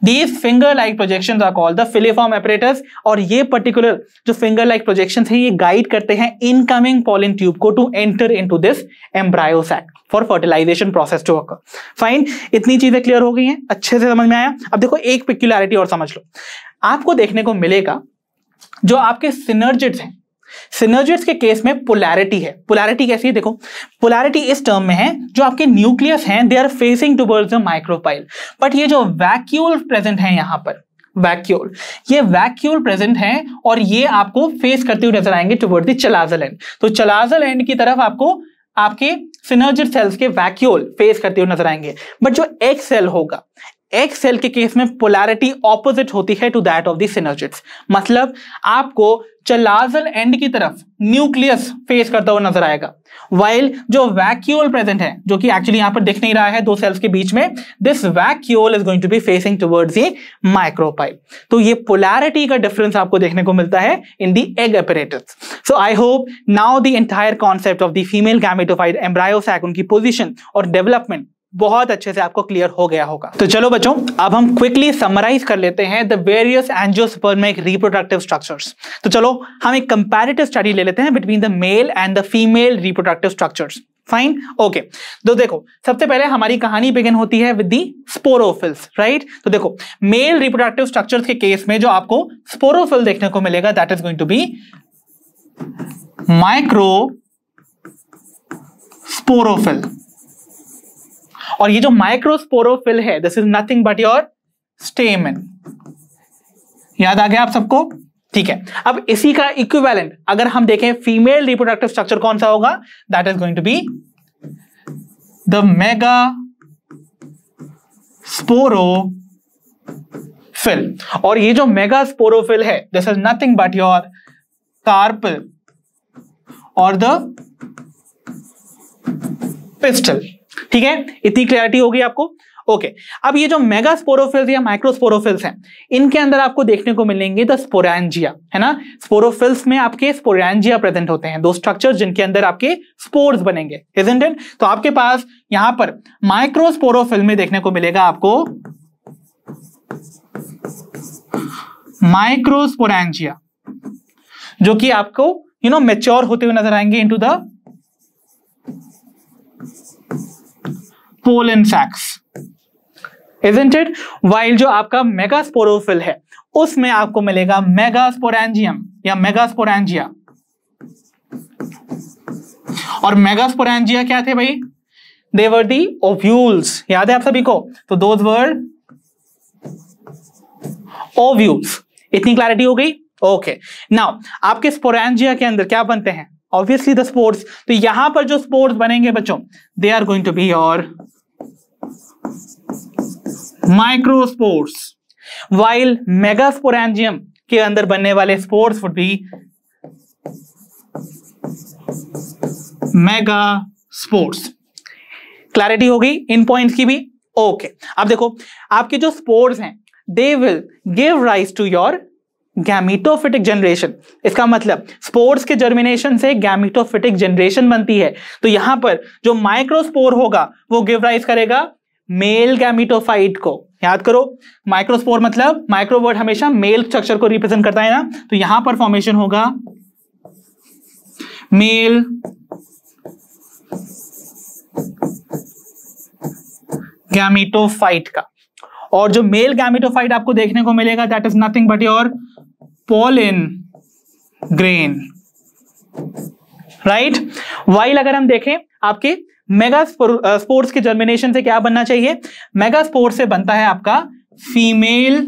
these finger like projection are called the filiform operators और ये पर्टिकुलर जो फिंगर लाइक प्रोजेक्शन है ये गाइड करते हैं इनकमिंग पॉलिन ट्यूब को to enter into this embryo sac for fertilization process to work fine इतनी चीजें क्लियर हो गई हैं अच्छे से समझ में आया अब देखो एक पिक्यूलरिटी और समझ लो आपको देखने को मिलेगा जो आपके सिनर्जिट्स हैं सिनर्जियस के केस में पोलैरिटी है पोलैरिटी कैसी है देखो पोलैरिटी इस टर्म में है जो आपके न्यूक्लियस हैं they are facing towards the micropyle but ये जो वैक्यूल प्रेजेंट है यहां पर वैक्यूल ये वैक्यूल प्रेजेंट है और ये आपको फेस करते हुए नजर आएंगे टूवर्ड द चलाजल एंड तो चलाजल एंड की तरफ आपको आपके सिनर्जिड सेल्स के वैक्यूल फेस करते हुए नजर आएंगे बट जो एक सेल होगा एक सेल के केस में पोलैरिटी ऑपोजिट होती है to that of the synergids मतलब आपको चलाजल एंड की तरफ न्यूक्लियस फेस करता हुआ नजर आएगा वाइल जो वैक्यूल प्रेजेंट है जो कि एक्चुअली यहां पर दिख नहीं रहा है दो सेल्स के बीच में this vacuole is going to be facing towards ये माइक्रोपाइल तो ये पोलैरिटी का डिफरेंस आपको देखने को मिलता है in the egg apparatus so I hope now the entire concept of the female gametophyte embryo sac उनकी पोजिशन और डेवलपमेंट बहुत अच्छे से आपको क्लियर हो गया होगा तो चलो बच्चों अब हम क्विकली समराइज कर लेते हैं the various angiospermic reproductive structures तो चलो हम एक कंपैरेटिव स्टडी ले लेते हैं between the male and the female reproductive structures fine okay तो देखो सबसे पहले हमारी कहानी बिगिन होती है विद दी स्पोरोफिल्स राइट तो देखो मेल रिप्रोडक्टिव स्ट्रक्चर्स के केस में जो आपको स्पोरोफिल देखने को मिलेगा that is going to be microsporophyll और ये जो माइक्रोस्पोरोफिल है this is nothing but your stamen याद आ गया आप सबको ठीक है अब इसी का इक्विवेलेंट अगर हम देखें फीमेल रिप्रोडक्टिव स्ट्रक्चर कौन सा होगा that is going to be the megaphyll और ये जो मेगा स्पोरोफिल है this is nothing but your carpel और द पिस्टल ठीक है इतनी क्लैरिटी होगी आपको ओके okay. अब ये जो मेगा स्पोरोफिल्स या माइक्रोस्पोरोफिल्स हैं इनके अंदर आपको देखने को मिलेंगे द स्पोरेंजिया है ना स्पोरोफिल्स में आपके स्पोरेंजिया प्रेजेंट होते हैं दो स्ट्रक्चर्स जिनके अंदर आपके स्पोर्स बनेंगे इजेंट इट तो आपके पास यहां पर माइक्रोस्पोरोफिल में देखने को मिलेगा आपको माइक्रोस्पोरेंजिया जो कि आपको यू नो मेच्योर होते हुए नजर आएंगे into the pollen sacs isn't it while जो आपका मेगास्पोरोफिल है उसमें आपको मिलेगा मेगास्पोरेंजियम या मेगास्पोरेंजिया और मेगास्पोरेंजिया क्या थे भाई देवर दी ओव्यूल्स याद है आप सभी को तो दो वर्ड ओव्यूल्स इतनी क्लैरिटी हो गई ओके नाउ आपके स्पोरेंजिया के अंदर क्या बनते हैं ऑब्वियसली द स्पोर्ट्स तो यहां पर जो स्पोर्ट्स बनेंगे बच्चों they are going to be your microspores while megasporangium के अंदर बनने वाले spores would be megaspores clarity होगी इन पॉइंट्स की भी ओके okay. अब देखो आपके जो स्पोर्ट्स हैं they will give rise to your gametophytic generation इसका मतलब स्पोर्ट्स के जर्मिनेशन से गैमिटोफिटिक जनरेशन बनती है तो यहां पर जो माइक्रोस्पोर होगा वो गिव राइज करेगा मेल गैमिटोफाइट को याद करो माइक्रोस्पोर मतलब माइक्रोवर्ड हमेशा मेल स्ट्रक्चर को रिप्रेजेंट करता है ना तो यहां पर फॉर्मेशन होगा मेल गैमिटोफाइट का और जो मेल गैमिटोफाइट आपको देखने को मिलेगा that is nothing but your pollen grain right while अगर हम देखें आपके मेगा स्पोर्ट्स के जर्मिनेशन से क्या बनना चाहिए मेगा स्पोर्ट्स से बनता है आपका फीमेल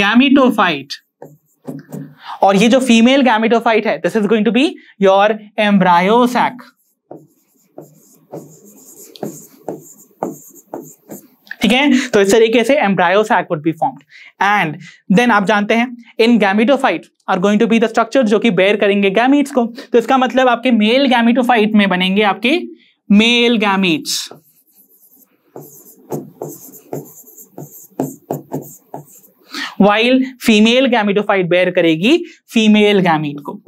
गैमिटोफाइट और ये जो फीमेल गैमिटोफाइट है this is going to be your embryo sac ठीक है तो इस तरीके से embryo sac would be formed and then आप जानते हैं इन gametophyte are going to be the structure जो कि बेयर करेंगे गैमिट्स को तो इसका मतलब आपके मेल गैमिटोफाइट में बनेंगे आपके male gametes while female gametophyte bear करेगी फीमेल गैमिट को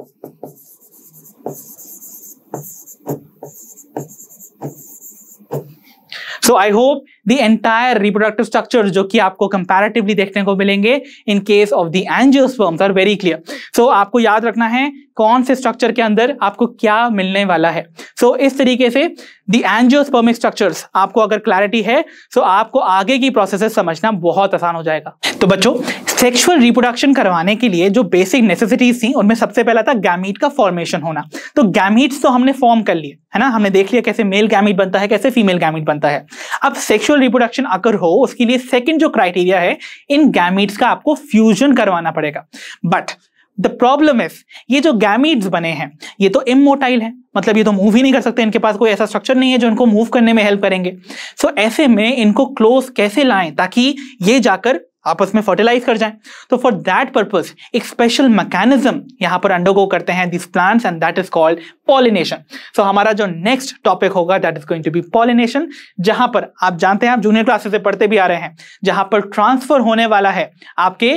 so I hope the entire reproductive structure जो कि आपको कंपेरेटिवली देखने को मिलेंगे in case of the angiosperms are very clear so आपको याद रखना है कौन से स्ट्रक्चर के अंदर आपको क्या मिलने वाला है सो so, इस तरीके से दी एंजियोस्पर्मिक स्ट्रक्चर्स आपको अगर क्लैरिटी है सो so आपको आगे की प्रोसेसेस समझना बहुत आसान हो जाएगा तो बच्चों सेक्सुअल रिप्रोडक्शन करवाने के लिए जो बेसिक नेसेसिटीज थी उनमें सबसे पहला था गैमीट का फॉर्मेशन होना तो गैमीट्स तो हमने फॉर्म कर लिए है ना हमने देख लिया कैसे मेल गैमीट बनता है कैसे फीमेल गैमीट बनता है अब सेक्सुअल रिप्रोडक्शन अगर हो उसके लिए सेकेंड जो क्राइटेरिया है इन गैमीट्स का आपको फ्यूजन करवाना पड़ेगा बट द प्रॉब्लम इज ये जो गैमीट्स बने हैं ये तो इमोटाइल है मतलब ये तो मूव ही नहीं कर सकते इनके पास कोई ऐसा स्ट्रक्चर नहीं है जो इनको मूव करने में हेल्प करेंगे सो so, ऐसे में इनको क्लोज कैसे लाएं ताकि ये जाकर आपस में फर्टिलाइज कर जाएं तो फॉर दैट पर्पज एक स्पेशल मैकेनिज्म यहाँ पर अंडरगो करते हैं these plants and that is called pollination so हमारा जो नेक्स्ट टॉपिक होगा that is going to be pollination जहां पर आप जानते हैं आप जूनियर क्लासेस से पढ़ते भी आ रहे हैं जहां पर ट्रांसफर होने वाला है आपके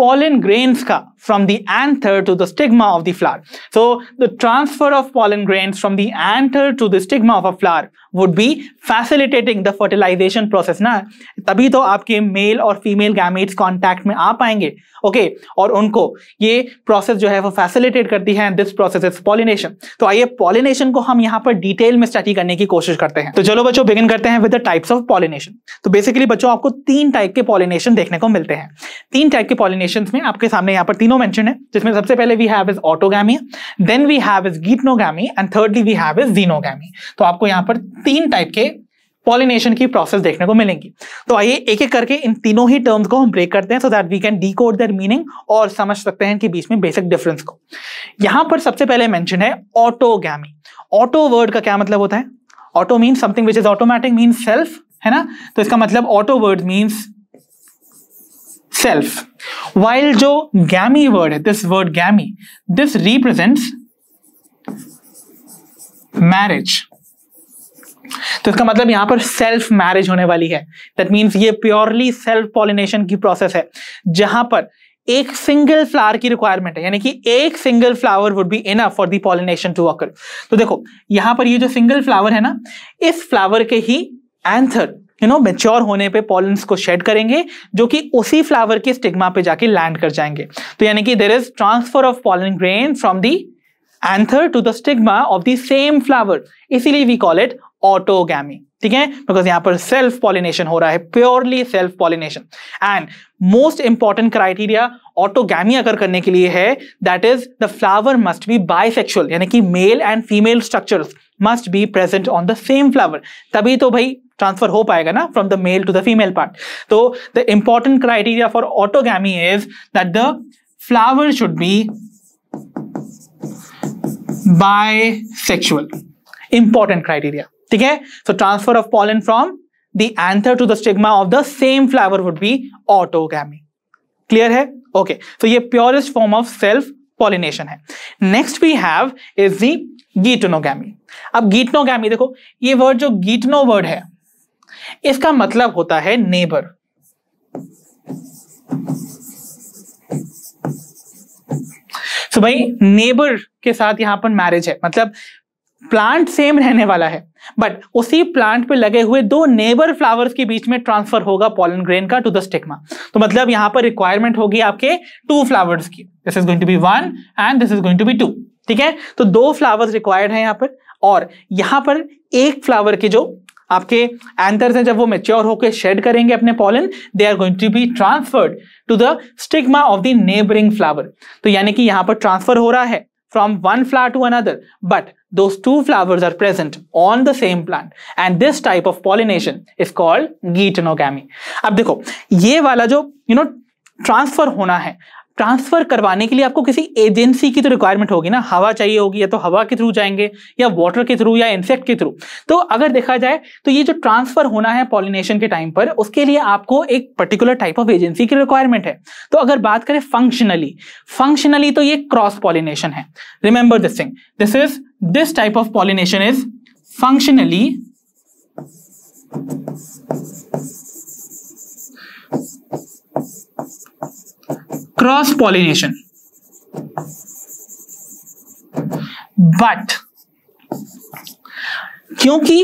pollen grains ka from the anther to the stigma of the flower. So the transfer of pollen grains from the anther to the stigma of a flower would be facilitating the fertilization process ना तभी तो आपके mail और female gametes contact में आ पाएंगे okay okay? और उनको ये प्रोसेस जो है वो फैसिलिटेट करती है दिस प्रोसेस इज पॉलिनेशन तो आइए पॉलिनेशन को हम यहाँ पर डिटेल में स्टडी करने की कोशिश करते हैं तो चलो बच्चों बिगिन करते हैं with the types of pollination तो बेसिकली बच्चों आपको तीन टाइप के पॉलिनेशन देखने को मिलते हैं तीन टाइप के पॉलिनेशन में आपके सामने यहाँ पर तीनों मैंशन है जिसमें सबसे पहले we have is autogamy then we have is geitonogamy and thirdly we have is xenogamy तो आपको यहाँ पर तीन टाइप के पॉलिनेशन की प्रोसेस देखने को मिलेंगी तो आइए एक एक करके इन तीनों ही टर्म्स को हम ब्रेक करते हैं so that we can decode their meaning और समझ सकते हैं कि बीच में बेसिक डिफरेंस को यहां पर सबसे पहले मैंशन है ऑटोगैमी ऑटो वर्ड का क्या मतलब होता है auto mean something which is automatic mean self है ना तो इसका मतलब auto word means self while जो गैमी वर्ड है this word gamy this represents marriage तो इसका मतलब यहां पर सेल्फ मैरिज होने वाली है दैट मीन्स ये प्योरली सेल्फ पॉलिनेशन की प्रोसेस है जहां पर एक सिंगल फ्लावर की रिक्वायरमेंट है यानी कि एक single flower would be enough for the pollination to occur तो देखो यहां पर ये जो सिंगल फ्लावर है ना इस फ्लावर के ही एंथर यू नो मेच्योर होने पे पॉलन्स को शेड करेंगे जो कि उसी फ्लावर के स्टिग्मा पे जाके लैंड कर जाएंगे तो यानी कि there is transfer of pollen grain from the anther to the stigma of the same flower इसीलिए वी कॉल इट ऑटोगैमी ठीक है बिकॉज यहां पर सेल्फ पॉलिनेशन हो रहा है purely self pollination and most important criteria autogamy अगर करने के लिए है that is the flower must be bisexual यानी कि male and female structure must be present on the same flower तभी तो भाई ट्रांसफर हो पाएगा ना from the male to the female part तो the important criteria for autogamy is that the flower should be sexual important criteria ठीक है so transfer of pollen from the anther to the stigma of the same flower would be autogamy clear है okay okay. तो so, ये purest form of self pollination है next we have is the geitonogamy अब geitonogamy देखो ये word जो गीटनो word है इसका मतलब होता है नेबर सो so भाई नेबर के साथ यहां पर मैरिज है मतलब प्लांट सेम रहने वाला है बट उसी प्लांट पे लगे हुए दो नेबर फ्लावर्स के बीच में ट्रांसफर होगा पॉलन ग्रेन का टू द स्टिग्मा तो मतलब यहां पर रिक्वायरमेंट होगी आपके टू फ्लावर्स की this is going to be one and this is going to be two ठीक है तो दो फ्लावर्स रिक्वायर्ड है यहाँ पर और यहाँ पर एक फ्लावर के जो आपके एंथर्स हैं जब वो मेच्योर होकर शेड करेंगे अपने pollen they are going to be transferred to the stigma of the neighbouring flower तो यानी कि यहाँ पर ट्रांसफर हो रहा है from one flower to another, but those two flowers are present on the same plant. And this type of pollination is called कीटनोगैमी अब देखो ये वाला जो you know, transfer होना है ट्रांसफर करवाने के लिए आपको किसी एजेंसी की तो रिक्वायरमेंट होगी ना हवा चाहिए होगी या तो हवा के थ्रू जाएंगे या वाटर के थ्रू या इंसेक्ट के थ्रू तो अगर देखा जाए तो ये जो ट्रांसफर होना है पॉलिनेशन के टाइम पर उसके लिए आपको एक पर्टिकुलर टाइप ऑफ एजेंसी की रिक्वायरमेंट है तो अगर बात करें फंक्शनली फंक्शनली तो ये क्रॉस पॉलिनेशन है remember this thing this is this type of pollination is functionally cross pollination but क्योंकि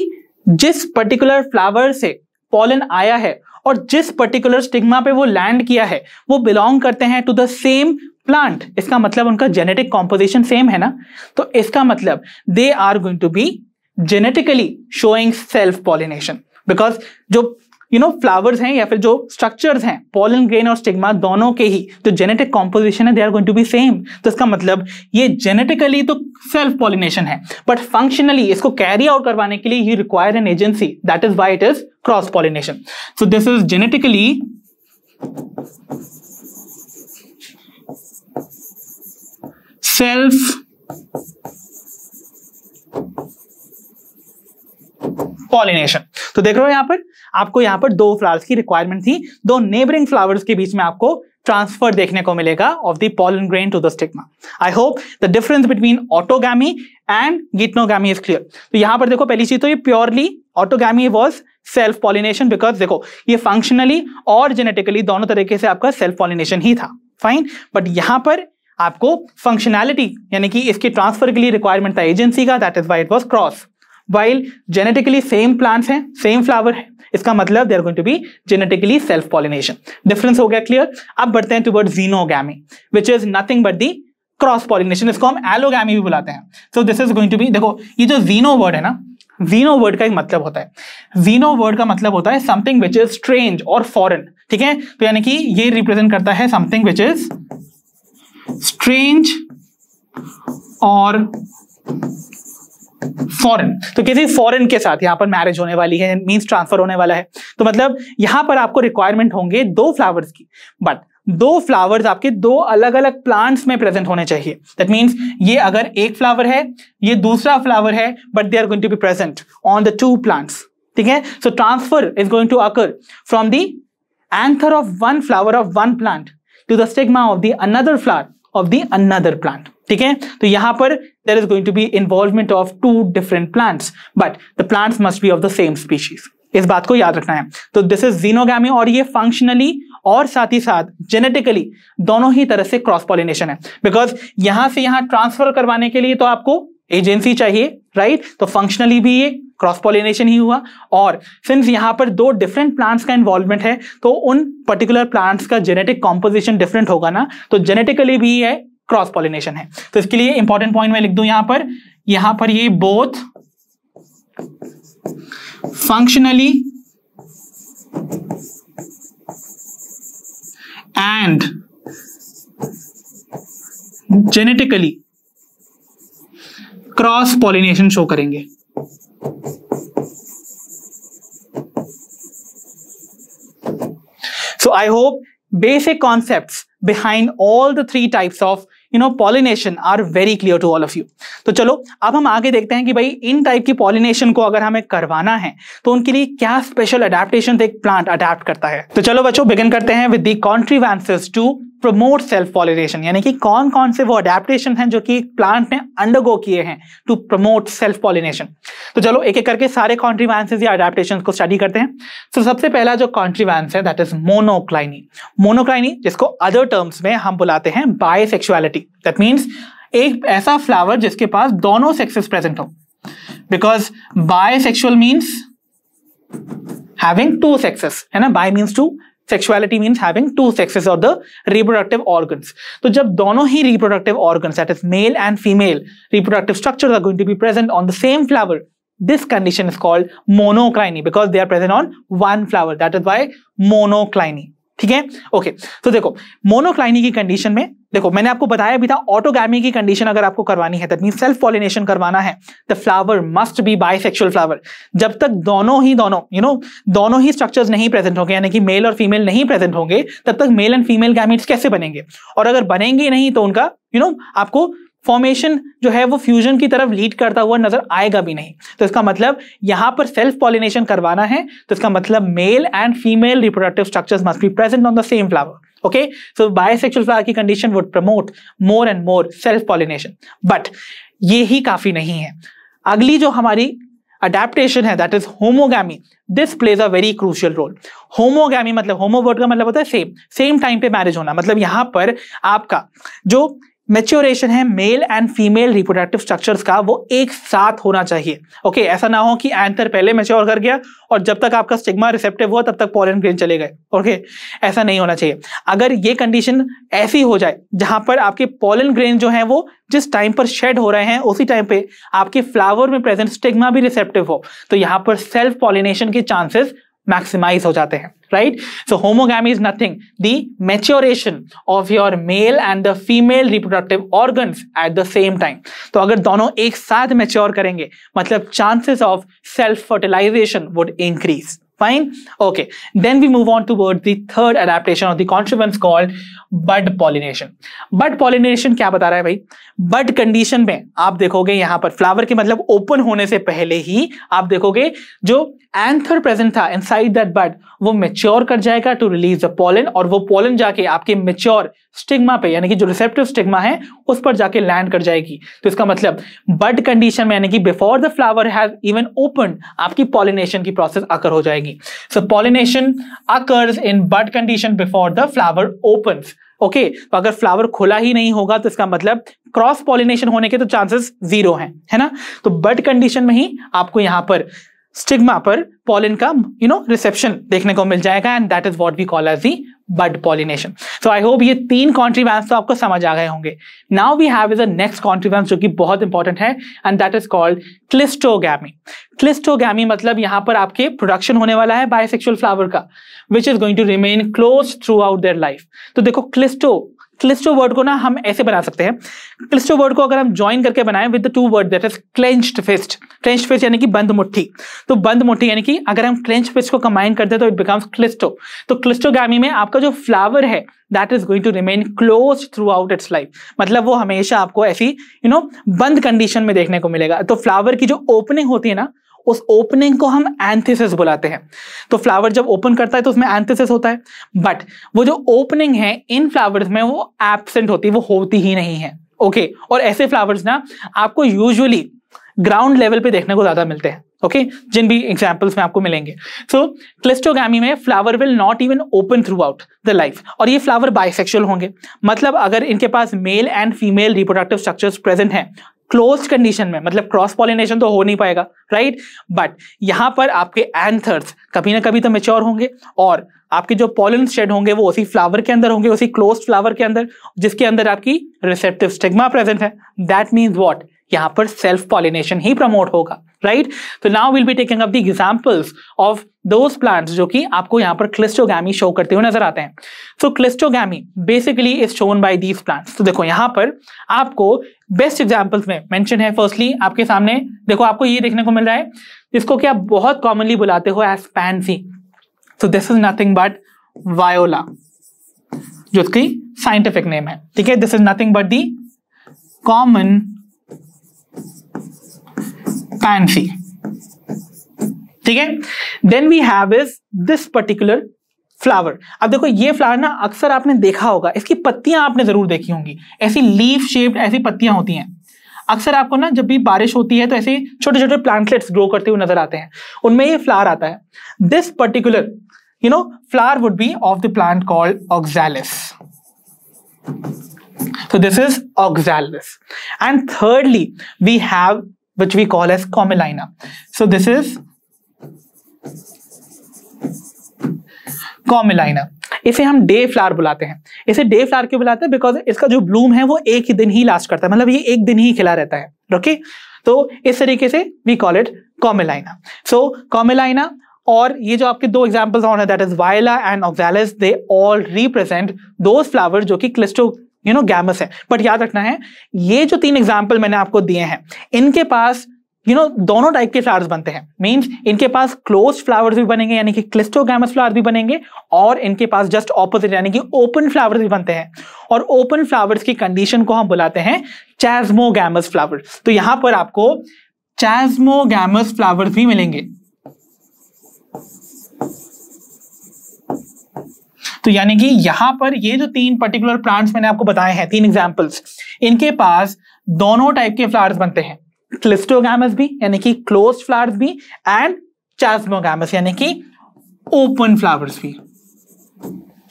जिस पर्टिकुलर फ्लावर से पॉलन आया है और जिस पर्टिकुलर स्टिग्मा पे वो लैंड किया है वो बिलोंग करते हैं टू द सेम प्लांट इसका मतलब उनका जेनेटिक कॉम्पोजिशन सेम है ना तो इसका मतलब they are going to be genetically showing self pollination because जो यू नो फ्लावर्स हैं या फिर जो स्ट्रक्चर्स हैं पोलन ग्रेन और स्टिग्मा दोनों के ही जो जेनेटिक कॉम्पोजिशन है they are going to be same तो इसका मतलब ये जेनेटिकली तो सेल्फ पॉलिनेशन है बट फंक्शनली इसको कैरी आउट करवाने के लिए you require an agency that is why it is cross pollination so this is genetically self pollination तो देख रहे हो यहां पर आपको यहाँ पर दो फ्लावर्स की रिक्वायरमेंट थी दो नेबरिंग फ्लावर्स के बीच में आपको ट्रांसफर देखने को मिलेगा of the pollen grain to the stigma I hope the difference between autogamy and geitonogamy is clear तो यहां पर देखो पहली चीज तो ये purely autogamy was self pollination because देखो ये फंक्शनली और जेनेटिकली दोनों तरीके से आपका सेल्फ पॉलिनेशन ही था फाइन बट यहां पर आपको फंक्शनैलिटी यानी कि इसके ट्रांसफर के लिए रिक्वायरमेंट था एजेंसी का that is why it was cross while genetically same plants हैं सेम फ्लावर है इसका मतलब there going to be genetically self pollination difference हो गया क्लियर अब बढ़ते हैं toward xenogamy which is nothing but the cross pollination इसको हम एलोगी भी बुलाते हैं so this is going to be देखो ये जो जीनो वर्ड है ना जीनो वर्ड का एक मतलब होता है जीनो वर्ड का मतलब होता है समथिंग विच इज स्ट्रेंज और फॉरन ठीक है तो यानी कि ये रिप्रेजेंट करता है समथिंग विच इज स्ट्रेंज और फॉरेन तो किसी फॉरेन के साथ यहां पर मैरिज होने वाली है मींस ट्रांसफर होने वाला है तो मतलब यहां पर आपको रिक्वायरमेंट होंगे दो फ्लावर्स की बट दो फ्लावर्स आपके दो अलग अलग प्लांट्स में प्रेजेंट होने चाहिए दैट मीन्स ये अगर एक फ्लावर है ये दूसरा फ्लावर है but they are going to be present on the two plants ठीक है so transfer is going to occur from the anther of one flower of one plant to the stigma of the another flower of the another plant ठीक है तो यहां पर there is going to be involvement of two different plants but the plants must be of the same species इस बात को याद रखना है तो दिस इज जीनोगामी और ये फंक्शनली और साथ ही साथ जेनेटिकली दोनों ही तरह से क्रॉस पॉलिनेशन है बिकॉज यहां से यहां ट्रांसफर करवाने के लिए तो आपको एजेंसी चाहिए राइट तो फंक्शनली भी ये क्रॉस पॉलिनेशन ही हुआ और सिंस यहाँ पर दो डिफरेंट प्लांट्स का इन्वॉल्वमेंट है तो उन पर्टिकुलर प्लांट्स का जेनेटिक कॉम्पोजिशन डिफरेंट होगा ना तो जेनेटिकली भी ये क्रॉस पॉलिनेशन है तो इसके लिए इंपॉर्टेंट पॉइंट मैं लिख दू यहां पर यहां पर ये both functionally and genetically cross pollination show करेंगे so I hope basic concept behind all the three types of you know pollination are very clear to all of you तो चलो अब हम आगे देखते हैं कि भाई इन टाइप की पॉलिनेशन को अगर हमें करवाना है तो उनके लिए क्या स्पेशल अडेप्टेशन एक प्लांट अडेप्ट करता है तो चलो बच्चों बिगिन करते हैं with the कॉन्ट्रीवेंसेस to promote self pollination यानी कि कौन कौन से वो अडेप्टेशन हैं जो कि प्लांट ने अंडरगो किए हैं टू प्रमोट सेल्फ पॉलिनेशन तो चलो एक एक करके सारे कॉन्ट्रीवेंसेज या अडेप्टेशन को स्टडी करते हैं तो so, सबसे पहला जो कॉन्ट्रीवेंस है दैट इज मोनोक्लाइनी मोनोक्लाइनी जिसको अदर टर्म्स में हम बुलाते हैं बायोसेक्सुअलिटी दैट मीन्स एक ऐसा फ्लावर जिसके पास दोनों सेक्सेस प्रेजेंट हो because bisexual means having two sexes है ना bi means two sexuality means having two sexes और द रिप्रोडक्टिव ऑर्गन्स तो जब दोनों ही reproductive organs that is male and female reproductive structures are going to be present on the same flower this condition is called monocliny because they are present on one flower that is why monocliny ठीक है okay तो देखो monocliny की condition में देखो मैंने आपको बताया भी था ऑटोगैमी की कंडीशन अगर आपको करवानी है दैट मीन सेल्फ पॉलिनेशन करवाना है the flower must be bisexual flower जब तक दोनों ही दोनों यू you नो know, दोनों ही स्ट्रक्चर्स नहीं प्रेजेंट होंगे यानी कि मेल और फीमेल नहीं प्रेजेंट होंगे तब तक मेल एंड फीमेल गैमिट्स कैसे बनेंगे और अगर बनेंगे नहीं तो उनका यू you नो know, आपको फॉर्मेशन जो है वो फ्यूजन की तरफ लीड करता हुआ नजर आएगा भी नहीं तो इसका मतलब यहां पर सेल्फ पॉलिनेशन करवाना है तो इसका मतलब male and female reproductive structures must be present on the same flower okay so bisexual flower की condition would promote more and more self pollination but ये ही काफी नहीं है अगली जो हमारी अडेप्टेशन है that is homogamy this plays a very crucial role homogamy मतलब होमो का मतलब होता है सेम सेम टाइम पे मैरिज होना मतलब यहां पर आपका जो मेच्योरेशन है male and female reproductive structures का वो एक साथ होना चाहिए ओके okay, ऐसा ना हो कि एंथर पहले मेच्योर कर गया और जब तक आपका स्टिग्मा रिसेप्टिव हुआ तब तक पॉलिन ग्रेन चले गए ओके okay, ऐसा नहीं होना चाहिए अगर ये कंडीशन ऐसी हो जाए जहां पर आपके पॉलिन ग्रेन जो है वो जिस टाइम पर शेड हो रहे हैं उसी टाइम पे आपके फ्लावर में प्रेजेंट स्टिग्मा भी रिसेप्टिव हो तो यहाँ पर सेल्फ पॉलिनेशन के चांसेस मैक्सिमाइज हो जाते हैं right? So homogamy is nothing. The maturation of your male and the female reproductive organs at the same time. So अगर दोनों एक साथ mature करेंगे मतलब chances of self fertilization would increase. Fine. Okay. Then we move on toward the third adaptation or the contrivance called bud pollination bud pollination क्या बता रहा है भाई बड कंडीशन में आप देखोगे यहां पर फ्लावर के मतलब ओपन होने से पहले ही आप देखोगे जो एंथर प्रेजेंट था इनसाइड दैट बड वो मेच्योर कर जाएगा टू रिलीज द पॉलन और वो पॉलन जाके आपके मेच्योर स्टिग्मा पे यानी कि जो रिसेप्टिव स्टिग्मा है उस पर जाके लैंड कर जाएगी तो इसका मतलब बड कंडीशन में यानी कि before the flower has even open आपकी पॉलिनेशन की प्रोसेस अकर हो जाएगी so pollination occurs in bud condition before the flower open okay तो अगर फ्लावर खुला ही नहीं होगा तो इसका मतलब क्रॉस पॉलिनेशन होने के तो चांसेस जीरो हैं है ना तो बड कंडीशन में ही आपको यहां पर स्टिग्मा पर पॉलिन का यू नो रिसेप्शन देखने को मिल जाएगा and that is what we call as the bud pollination so I hope ये तीन कॉन्ट्रीवेंस तो आपको समझ आ गए होंगे now we have is a next contrivance जो कि बहुत इंपॉर्टेंट है and that is called cleistogamy cleistogamy मतलब यहाँ पर आपके प्रोडक्शन होने वाला है बायोसेक्सुअल फ्लावर का which is going to remain close throughout their life तो देखो क्लिस्टो क्लिस्टो वर्ड को ना हम ऐसे बना सकते हैं क्लिस्टो वर्ड को अगर हम ज्वाइन करके बनाएं with two word that is clenched fist clenched fist यानी कि बंद मुट्ठी तो बंद मुट्ठी यानी कि अगर हम क्लेंच फिस्ट को कंबाइन करते हैं तो इट बिकम्स क्लिस्टो तो क्लिस्टोगामी में आपका जो फ्लावर है that is going to remain close throughout its life मतलब वो हमेशा आपको ऐसी यू you नो know, बंद कंडीशन में देखने को मिलेगा तो फ्लावर की जो ओपनिंग होती है ना उस ओपनिंग को हम एंथिसिस बुलाते हैं तो फ्लावर जब ओपन करता है तो उसमें एंथिसिस होता है बट वो जो ओपनिंग है इन फ्लावर्स में वो एबसेंट होती है वो होती ही नहीं है ओके okay, और ऐसे फ्लावर्स ना आपको यूजुअली ग्राउंड लेवल पे देखने को ज्यादा मिलते हैं ओके okay? जिन भी एग्जाम्पल्स में आपको मिलेंगे सो so, क्लिस्टोगामी में flower will not even open throughout the life और ये फ्लावर बाइसेक्सुअल होंगे मतलब अगर इनके पास male and female reproductive structures present हैं क्लोज कंडीशन में मतलब क्रॉस पॉलिनेशन तो हो नहीं पाएगा राइट बट यहां पर आपके एंथर्स कभी ना कभी तो मेच्योर होंगे और आपके जो पॉलन शेड होंगे वो उसी फ्लावर के अंदर होंगे उसी क्लोज फ्लावर के अंदर जिसके अंदर आपकी रिसेप्टिव स्टिग्मा प्रेजेंट है दैट मीन्स वॉट यहां पर सेल्फ पॉलिनेशन ही प्रमोट होगा राइट तो now will be taking up the examples of those plants जो कि आपको यहां पर क्लिस्टोगी शो करते हुए नजर आते हैं so cleistogamy basically is shown by these plants तो देखो यहां पर आपको बेस्ट एग्जाम्पल्स में मेंशन है फर्स्टली आपके सामने देखो आपको ये देखने को मिल रहा है जिसको कि आप बहुत कॉमनली बुलाते हो as pansy so this is nothing but viola जो उसकी साइंटिफिक नेम है ठीक है this is nothing but the common pansy ठीक है then we have is this particular flower अब देखो ये फ्लावर ना अक्सर आपने देखा होगा इसकी पत्तियां आपने जरूर देखी होंगी ऐसी लीफ शेप्ड ऐसी पत्तियां होती हैं अक्सर आपको ना जब भी बारिश होती है तो ऐसे छोटे छोटे प्लांटलेट्स ग्रो करते हुए नजर आते हैं उनमें ये फ्लावर आता है this particular you know flower would be of the plant called oxalis so this is oxalis and thirdly we which we call as comilina. So this is commelina इसे हम डे फ्लावर बुलाते हैं इसे day flower क्यों बुलाते हैं because इसका जो ब्लूम है वो एक ही दिन ही लास्ट करता है मतलब ये एक दिन ही खिला रहता है ओके तो इस तरीके से we call it commelina so commelina और ये जो आपके दो एग्जाम्पल्स ऑन है that is viola and oxalis they all represent दो फ्लावर जो कि क्लिस्टो यू नो गैमस है बट याद रखना है ये जो तीन एग्जाम्पल मैंने आपको दिए हैं इनके पास यू you नो know, दोनों टाइप के फ्लावर्स बनते हैं मीन्स इनके पास क्लोज फ्लावर्स भी बनेंगे यानी कि क्लिस्टोगैमस फ्लावर्स भी बनेंगे और इनके पास जस्ट ऑपोजिट यानी कि ओपन फ्लावर्स भी बनते हैं और ओपन फ्लावर्स की कंडीशन को हम बुलाते हैं चैजमोगैमस फ्लावर तो यहां पर आपको चैजमोगैमस फ्लावर्स भी मिलेंगे तो यानी कि यहां पर ये जो तीन पर्टिकुलर प्लांट्स मैंने आपको बताए हैं तीन एग्जाम्पल्स इनके पास दोनों टाइप के फ्लावर्स बनते हैं क्लिस्टोगामस भी यानी कि क्लोज फ्लावर्स भी एंड चार्समोगामस यानी कि ओपन फ्लावर्स भी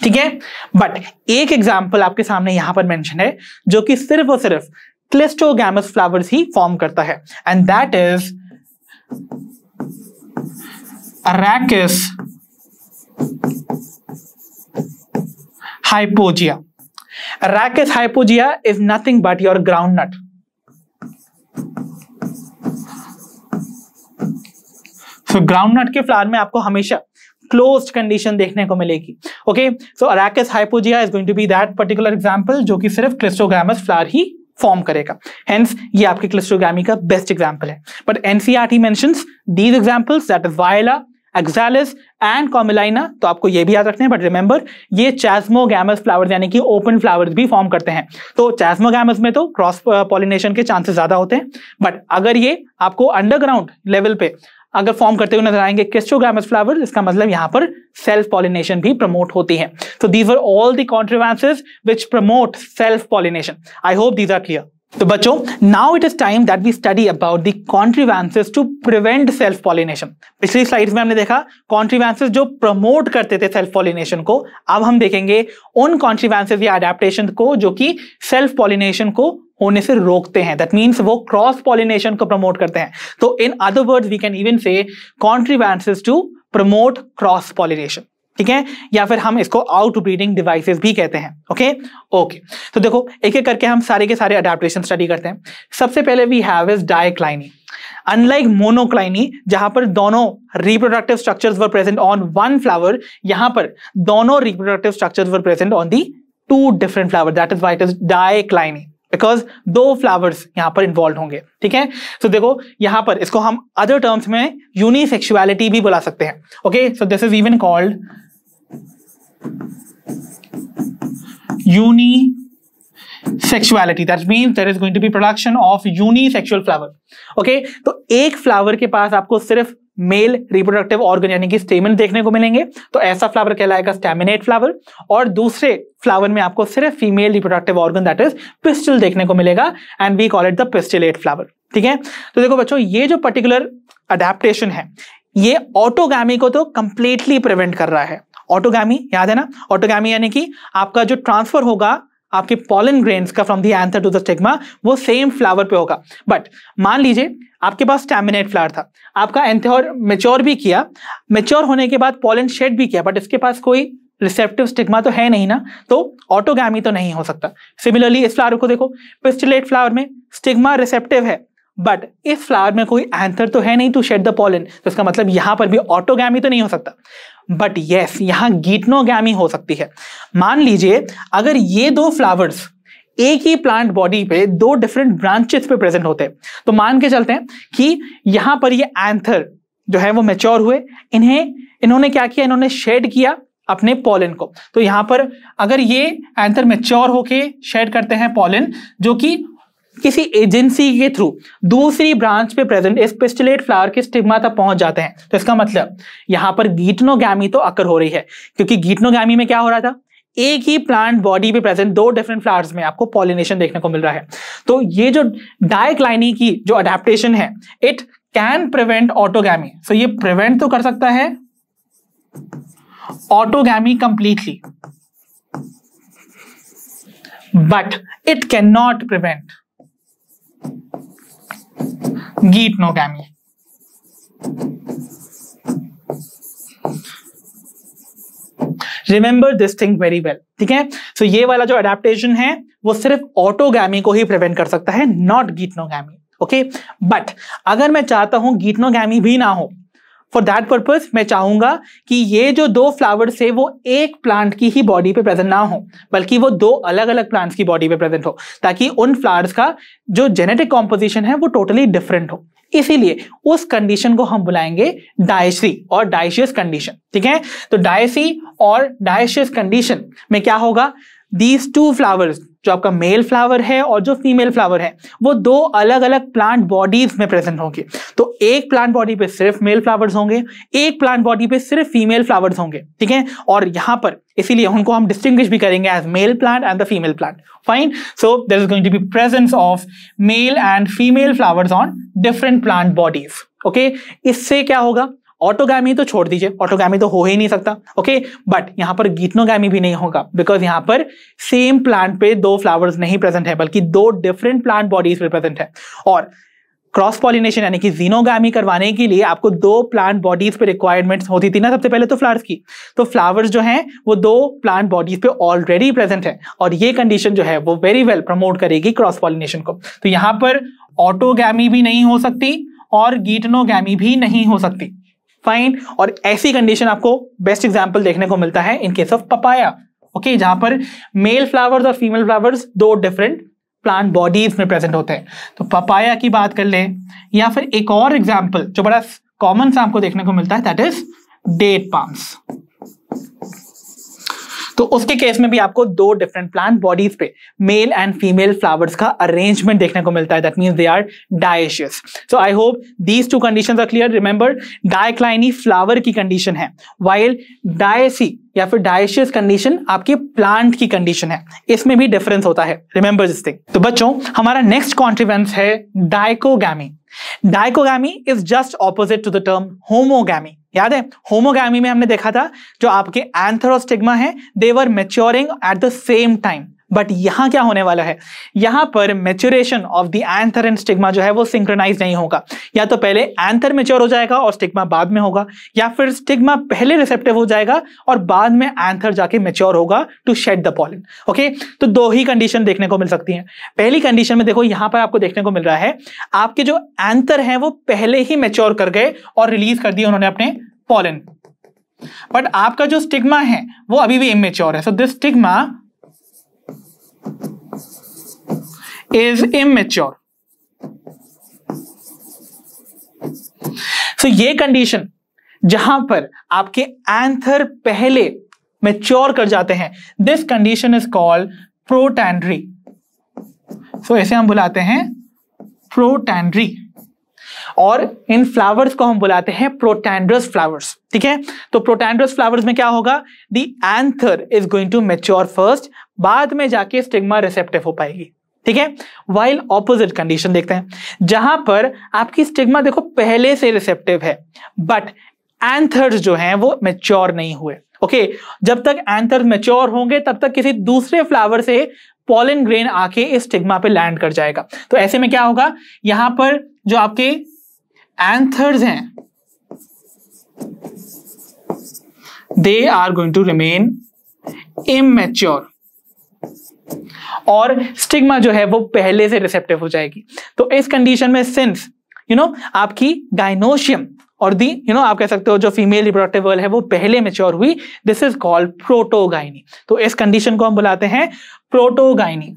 ठीक है बट एक एग्जाम्पल आपके सामने यहां पर मेंशन है जो कि सिर्फ और सिर्फ क्लिस्टोगामस फ्लावर्स ही फॉर्म करता है and that is arachis hypogea. Rachis hypogea is nothing but your groundnut. सो ग्राउंडनट के फ्लावर में आपको हमेशा क्लोज्ड कंडीशन देखने को मिलेगी okay so arachis hypogaea is going to be that particular example जो कि सिर्फ क्रिस्टोग्रामस फ्लावर ही फॉर्म करेगा हेंस ये आपके क्लिस्टोग्रामी का बेस्ट एग्जांपल है but NCERT mentions these examples that is viola oxalis and कॉमिलाइना तो आपको ये भी याद रखने हैं बट रिमेंबर ये चैस्मोगैमस फ्लावर्स यानी कि ओपन फ्लावर्स भी फॉर्म करते हैं तो चैस्मोगैमस में तो क्रॉस पॉलिनेशन uh, के चांसेस ज्यादा होते हैं बट अगर ये आपको अंडरग्राउंड लेवल पे अगर फॉर्म करते हुए नजर आएंगे क्रिस्टोग्रामस फ्लावर इसका मतलब यहाँ पर सेल्फ पॉलिनेशन भी प्रमोट होती है so these are all the contrivances which promote self pollination I hope these are clear तो बच्चों now it is time that we study about the contrivances to prevent self pollination पिछली slides में हमने देखा कॉन्ट्रीवेंसेज जो promote करते थे self pollination को अब हम देखेंगे उन कॉन्ट्रीवेंसेज या अडेप्टेशन को जो कि सेल्फ पॉलिनेशन को होने से रोकते हैं दैट मीन्स वो क्रॉस पॉलिनेशन को प्रमोट करते हैं तो in other words we can even say contrivances to promote cross pollination ठीक है या फिर हम इसको आउट ब्रीडिंग डिवाइसेस भी कहते हैं ओके ओके तो देखो एक एक करके हम सारे के सारे अडेप्टेशन स्टडी करते हैं सबसे पहले we have is dicliny unlike monocliny जहां पर दोनों reproductive structures were present on one flower यहां पर दोनों reproductive structures were present on the two different flower that is why it is dicliny because दो फ्लावर्स यहां पर इन्वॉल्व होंगे ठीक है सो so, देखो यहां पर इसको हम अदर टर्म्स में यूनिसेक्सुअलिटी भी बुला सकते हैं okay so this is even called uni sexuality that means there is going to be production of unisexual flower okay तो एक फ्लावर के पास आपको सिर्फ मेल रिप्रोडक्टिव ऑर्गन यानी कि स्टेमन देखने को मिलेंगे तो ऐसा फ्लावर कहलाएगा स्टेमिनेट फ्लावर और दूसरे फ्लावर में आपको सिर्फ female reproductive organ that is pistil देखने को मिलेगा and we call it the pistillate flower ठीक है तो देखो बच्चों ये जो पर्टिकुलर अडेप्टेशन है ये ऑटोगैमी को तो कंप्लीटली प्रिवेंट कर रहा है ऑटोगामी याद है ना ऑटोगामी यानी कि आपका जो ट्रांसफर होगा आपके पॉलन ग्रेन्स का from the anther to the वो सेम फ्लावर पे होगा बट मान लीजिए आपके पास टैमिनेट फ्लावर था आपका एंथर मेच्योर भी किया मेच्योर होने के बाद पॉलन शेड भी किया बट इसके पास कोई रिसेप्टिव स्टिग्मा तो है नहीं ना तो ऑटोगी तो नहीं हो सकता सिमिलरली इस फ्लावर को देखो पिस्टिलेट फ्लावर में स्टिग्मा रिसेप्टिव है बट इस फ्लावर में कोई एंथर तो है नहीं टू शेड द पोलिन तो इसका मतलब यहां पर भी ऑटोगैमी तो नहीं हो सकता बट येस yes, यहां गीटनोगी हो सकती है मान लीजिए अगर ये दो फ्लावर्स एक ही प्लांट बॉडी पे दो डिफरेंट ब्रांचेस पे प्रेजेंट होते हैं तो मान के चलते हैं कि यहां पर ये एंथर जो है वो मेच्योर हुए इन्हें इन्होंने क्या किया इन्होंने शेड किया अपने पोलिन को तो यहां पर अगर ये एंथर मेच्योर होके शेड करते हैं पोलिन जो कि किसी एजेंसी के थ्रू दूसरी ब्रांच पे प्रेजेंट इस पिस्टिलेट फ्लावर के स्टिग्मा तक पहुंच जाते हैं तो इसका मतलब यहां पर गीटनोगी तो अकर हो रही है क्योंकि गीटनोगी में क्या हो रहा था एक ही प्लांट बॉडी पे प्रेजेंट दो डिफरेंट फ्लावर्स में आपको पॉलिनेशन देखने को मिल रहा है तो ये जो डायक्लाइनी की जो अडेप्टेशन है it can prevent autogamy so ये प्रिवेंट तो कर सकता है autogamy completely but it can not prevent geitonogamy remember this thing very well ठीक है सो ये वाला जो अडेप्टेशन है वो सिर्फ ऑटोगैमी को ही प्रिवेंट कर सकता है नॉट गीटनोगैमी ओके बट अगर मैं चाहता हूं गीटनोगैमी भी ना हो फॉर दैट पर्पज मैं चाहूंगा कि ये जो दो फ्लावर्स है वो एक प्लांट की ही बॉडी पे प्रेजेंट ना हो बल्कि वो दो अलग अलग प्लांट्स की बॉडी पे प्रेजेंट हो ताकि उन फ्लावर्स का जो जेनेटिक कॉम्पोजिशन है वो टोटली डिफरेंट हो इसीलिए उस कंडीशन को हम बुलाएंगे डायसी और डायशियस कंडीशन ठीक है तो डायसी और डायशियस कंडीशन में क्या होगा दीज टू फ्लावर्स जो आपका मेल फ्लावर है और जो फीमेल फ्लावर है वो दो अलग अलग प्लांट बॉडीज में प्रेजेंट होंगे तो एक प्लांट बॉडी पे सिर्फ मेल फ्लावर्स होंगे एक प्लांट बॉडी पे सिर्फ फीमेल फ्लावर्स होंगे ठीक है और यहां पर इसीलिए उनको हम डिस्टिंग्विश भी करेंगे as male plant and the female plant fine so there is going to be presence of male and female flowers on different plant bodies okay इससे क्या होगा ऑटोगैमी तो छोड़ दीजिए ऑटोगैमी तो हो ही नहीं सकता ओके बट यहां पर गीतनोगी भी नहीं होगा बिकॉज यहाँ पर सेम प्लांट पे दो फ्लावर्स नहीं प्रेजेंट है बल्कि दो डिफरेंट प्लांट बॉडीज पे प्रेजेंट है और क्रॉस पॉलिनेशन यानी कि जीनोगामी करवाने के लिए आपको दो प्लांट बॉडीज पे रिक्वायरमेंट्स होती थी ना सबसे पहले तो फ्लावर्स की तो फ्लावर्स जो हैं वो दो प्लांट बॉडीज पे ऑलरेडी प्रेजेंट है और ये कंडीशन जो है वो वेरी वेल प्रमोट करेगी क्रॉस पॉलिनेशन को तो यहाँ पर ऑटोगैमी भी नहीं हो सकती और गीटनोगैमी भी नहीं हो सकती फाइन और ऐसी कंडीशन आपको बेस्ट एग्जाम्पल देखने को मिलता है इनकेस ऑफ पपाया ओके जहां पर मेल फ्लावर्स और फीमेल फ्लावर्स दो डिफरेंट प्लांट बॉडीज में प्रेजेंट होते हैं तो पपाया की बात कर लें या फिर एक और एग्जाम्पल जो बड़ा कॉमन सा आपको देखने को मिलता है दैट इज डेट पाम्स तो उसके केस में भी आपको दो डिफरेंट प्लांट बॉडीज पे मेल एंड फीमेल फ्लावर्स का अरेंजमेंट देखने को मिलता है that means they are dioecious so I hope these two condition are clear remember dicliny flower की कंडीशन है वाइल डायसी या फिर डायशियस कंडीशन आपके प्लांट की कंडीशन है इसमें भी डिफरेंस होता है रिमेंबर दिस थिंग तो बच्चों हमारा नेक्स्ट कॉन्ट्रीवेंस है dichogamy dichogamy is just opposite to the term homogamy याद है होमोगामी में हमने देखा था जो आपके एंथरोस्टिग्मा है they were maturing at the same time but यहां क्या होने वाला है यहां पर maturation of the anther and stigma जो है वो सिंक्रोनाइज नहीं होगा या तो पहले एंथर मेच्योर हो जाएगा और स्टिग्मा बाद में होगा या फिर स्टिग्मा पहले रिसेप्टिव हो जाएगा और बाद में एंथर जाके मेच्योर होगा to shed the pollen okay तो दो ही कंडीशन देखने को मिल सकती है पहली कंडीशन में देखो यहां पर आपको देखने को मिल रहा है आपके जो एंथर है वो पहले ही मेच्योर कर गए और रिलीज कर दिए उन्होंने अपने पॉलिन बट आपका जो स्टिग्मा है वो अभी भी इमेच्योर है so this stigma is immature so so, ये कंडीशन जहां पर आपके एंथर पहले मेच्योर कर जाते हैं this condition is called protandry so ऐसे हम बुलाते हैं प्रोटैंड्री और इन फ्लावर्स को हम बुलाते हैं प्रोटैंड्रस फ्लावर्स ठीक है तो प्रोटैंड्रस फ्लावर्स में क्या होगा the anther is going to mature first बाद में जाके स्टिग्मा रिसेप्टिव हो पाएगी ठीक है वाइल ऑपोजिट कंडीशन देखते हैं जहां पर आपकी स्टिग्मा देखो पहले से रिसेप्टिव है बट एंथर्स जो हैं वो मेच्योर नहीं हुए ओके okay, जब तक एंथर मेच्योर होंगे तब तक किसी दूसरे फ्लावर से पॉलन ग्रेन आके इस स्टिग्मा पे लैंड कर जाएगा तो ऐसे में क्या होगा यहां पर जो आपके एंथर्स हैं they are going to remain immature और स्टिग्मा जो है वो पहले से रिसेप्टिव हो जाएगी तो इस कंडीशन में सिंस यू नो आपकी गाइनोशियम और दी यू नो आप कह सकते हो जो फीमेल रिप्रोडक्टिव है वो पहले मेच्योर हुई दिस इज कॉल्ड प्रोटोगाइनी तो इस कंडीशन को हम बुलाते हैं प्रोटोगाइनी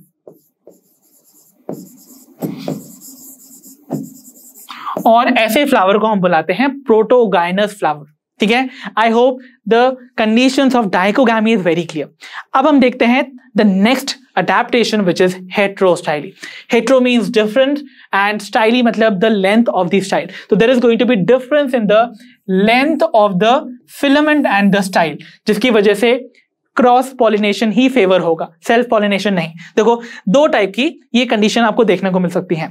और ऐसे फ्लावर को हम बुलाते हैं प्रोटोगाइनस फ्लावर ठीक है I hope the condition of dichogamy is very clear अब हम देखते हैं the next adaptation which is heterostyly hetero mean different and styly मतलब the length of the style तो there is going to be difference in the length of the filament and the style जिसकी वजह से cross pollination ही favour होगा self pollination नहीं देखो दो टाइप की ये कंडीशन आपको देखने को मिल सकती है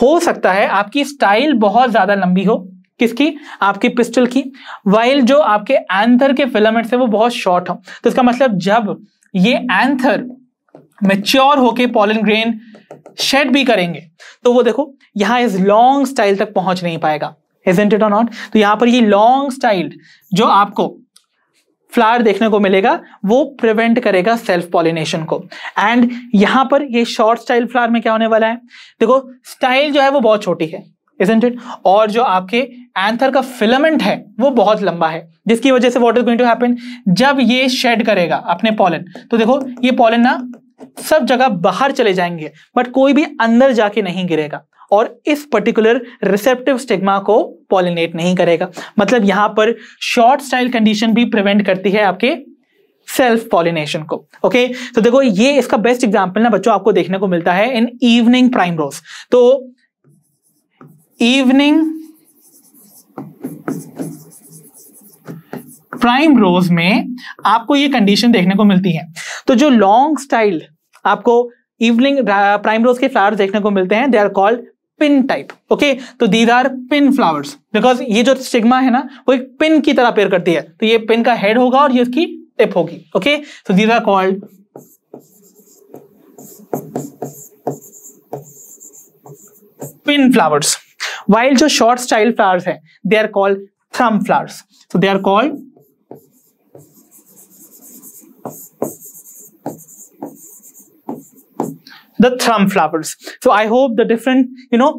हो सकता है आपकी स्टाइल बहुत ज्यादा लंबी हो किसकी आपकी पिस्टल की वाइल जो आपके एंथर के फिलामेंट्स है वो बहुत शॉर्ट हो तो इसका मतलब जब ये एंथर मेच्योर होके पॉलन ग्रेन शेड भी करेंगे तो वो देखो यहां इस लॉन्ग स्टाइल तक पहुंच नहीं पाएगा इज इट और नॉट तो यहां पर ये लॉन्ग स्टाइल जो आपको फ्लावर देखने को मिलेगा वो प्रिवेंट करेगा सेल्फ पॉलिनेशन को एंड यहां पर ये शॉर्ट स्टाइल फ्लावर में क्या होने वाला है देखो स्टाइल जो है वो बहुत छोटी है इजेंट और जो आपके एंथर का फिलामेंट है वो बहुत लंबा है जिसकी वजह से what is going to happen जब ये शेड करेगा अपने पॉलन तो देखो ये पॉलन ना सब जगह बाहर चले जाएंगे बट कोई भी अंदर जाके नहीं गिरेगा और इस पर्टिकुलर रिसेप्टिव स्टिग्मा को पॉलिनेट नहीं करेगा मतलब यहां पर शॉर्ट स्टाइल कंडीशन भी प्रिवेंट करती है आपके सेल्फ पॉलिनेशन को ओके तो देखो ये इसका बेस्ट एग्जाम्पल ना बच्चों आपको देखने को मिलता है इन इवनिंग प्राइम रोज तो इवनिंग प्राइम रोज में आपको ये कंडीशन देखने को मिलती है तो जो लॉन्ग स्टाइल आपको इवनिंग प्राइम रोज के फ्लावर्स देखने को मिलते हैं they are called pin type okay तो these are pin flowers because ये जो स्टिग्मा है ना वो एक पिन की तरह पेयर करती है तो ये पिन का हेड होगा और ये उसकी टिप होगी okay so these are called pin flowers while जो शॉर्ट स्टाइल फ्लावर्स हैं they are called thrum flowers so they are called the thrum flowers so I hope the different you know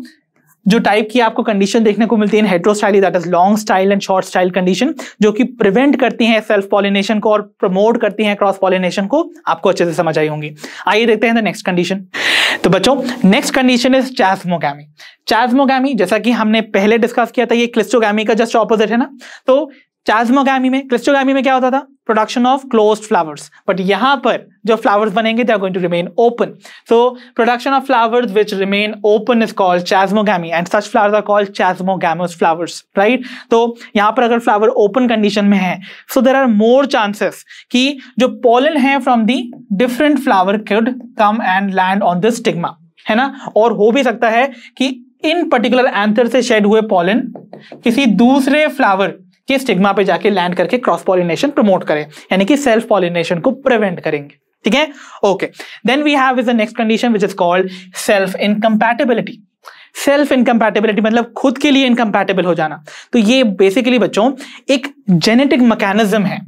जो type की आपको condition देखने को मिलती है hetero style that is long style and short style condition जो कि prevent करती हैं सेल्फ पॉलिनेशन को और प्रमोट करती हैं क्रॉस पॉलिनेशन को आपको अच्छे से समझ आई होंगी आइए देखते हैं द नेक्स्ट कंडीशन तो बच्चों next condition is chasmogamy chasmogamy जैसा कि हमने पहले डिस्कस किया था ये क्लिस्टोगी का जस्ट ऑपोजिट है ना तो चैस्मोगैमी में क्लिस्टोगी में क्या होता था production of closed flowers but यहाँ पर जो फ्लावर्स बनेंगे they are going to remain open so production of flowers which remain open is called chasmogamy and such flowers are called chasmogamous flowers right तो यहाँ पर अगर फ्लावर ओपन कंडीशन में है सो देर आर मोर चांसेस कि जो pollen है from the different flower could come and land on this stigma है ना और हो भी सकता है कि इन पर्टिकुलर एंथर से शेड हुए पॉलन किसी दूसरे फ्लावर कि स्टिग्मा पे जाके लैंड करके क्रॉस पॉलिनेशन प्रमोट करें यानी कि सेल्फ पॉलिनेशन को प्रिवेंट करेंगे ठीक है okay then we have is next condition which is called self incompatibility self incompatibility मतलब खुद के लिए इनकम्पैटिबल हो जाना तो ये बेसिकली बच्चों एक जेनेटिक मैकेनिज्म है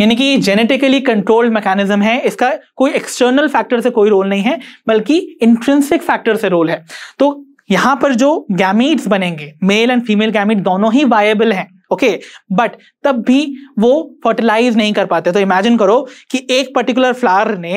यानी कि ये जेनेटिकली कंट्रोल्ड मैकेनिज्म है इसका कोई एक्सटर्नल फैक्टर से कोई रोल नहीं है बल्कि इंट्रेंसिक फैक्टर से रोल है तो यहां पर जो गैमीट्स बनेंगे मेल एंड फीमेल गैमीट दोनों ही वायबल हैं ओके बट तब भी वो फर्टिलाइज नहीं कर पाते तो इमेजिन करो कि एक पर्टिकुलर फ्लावर ने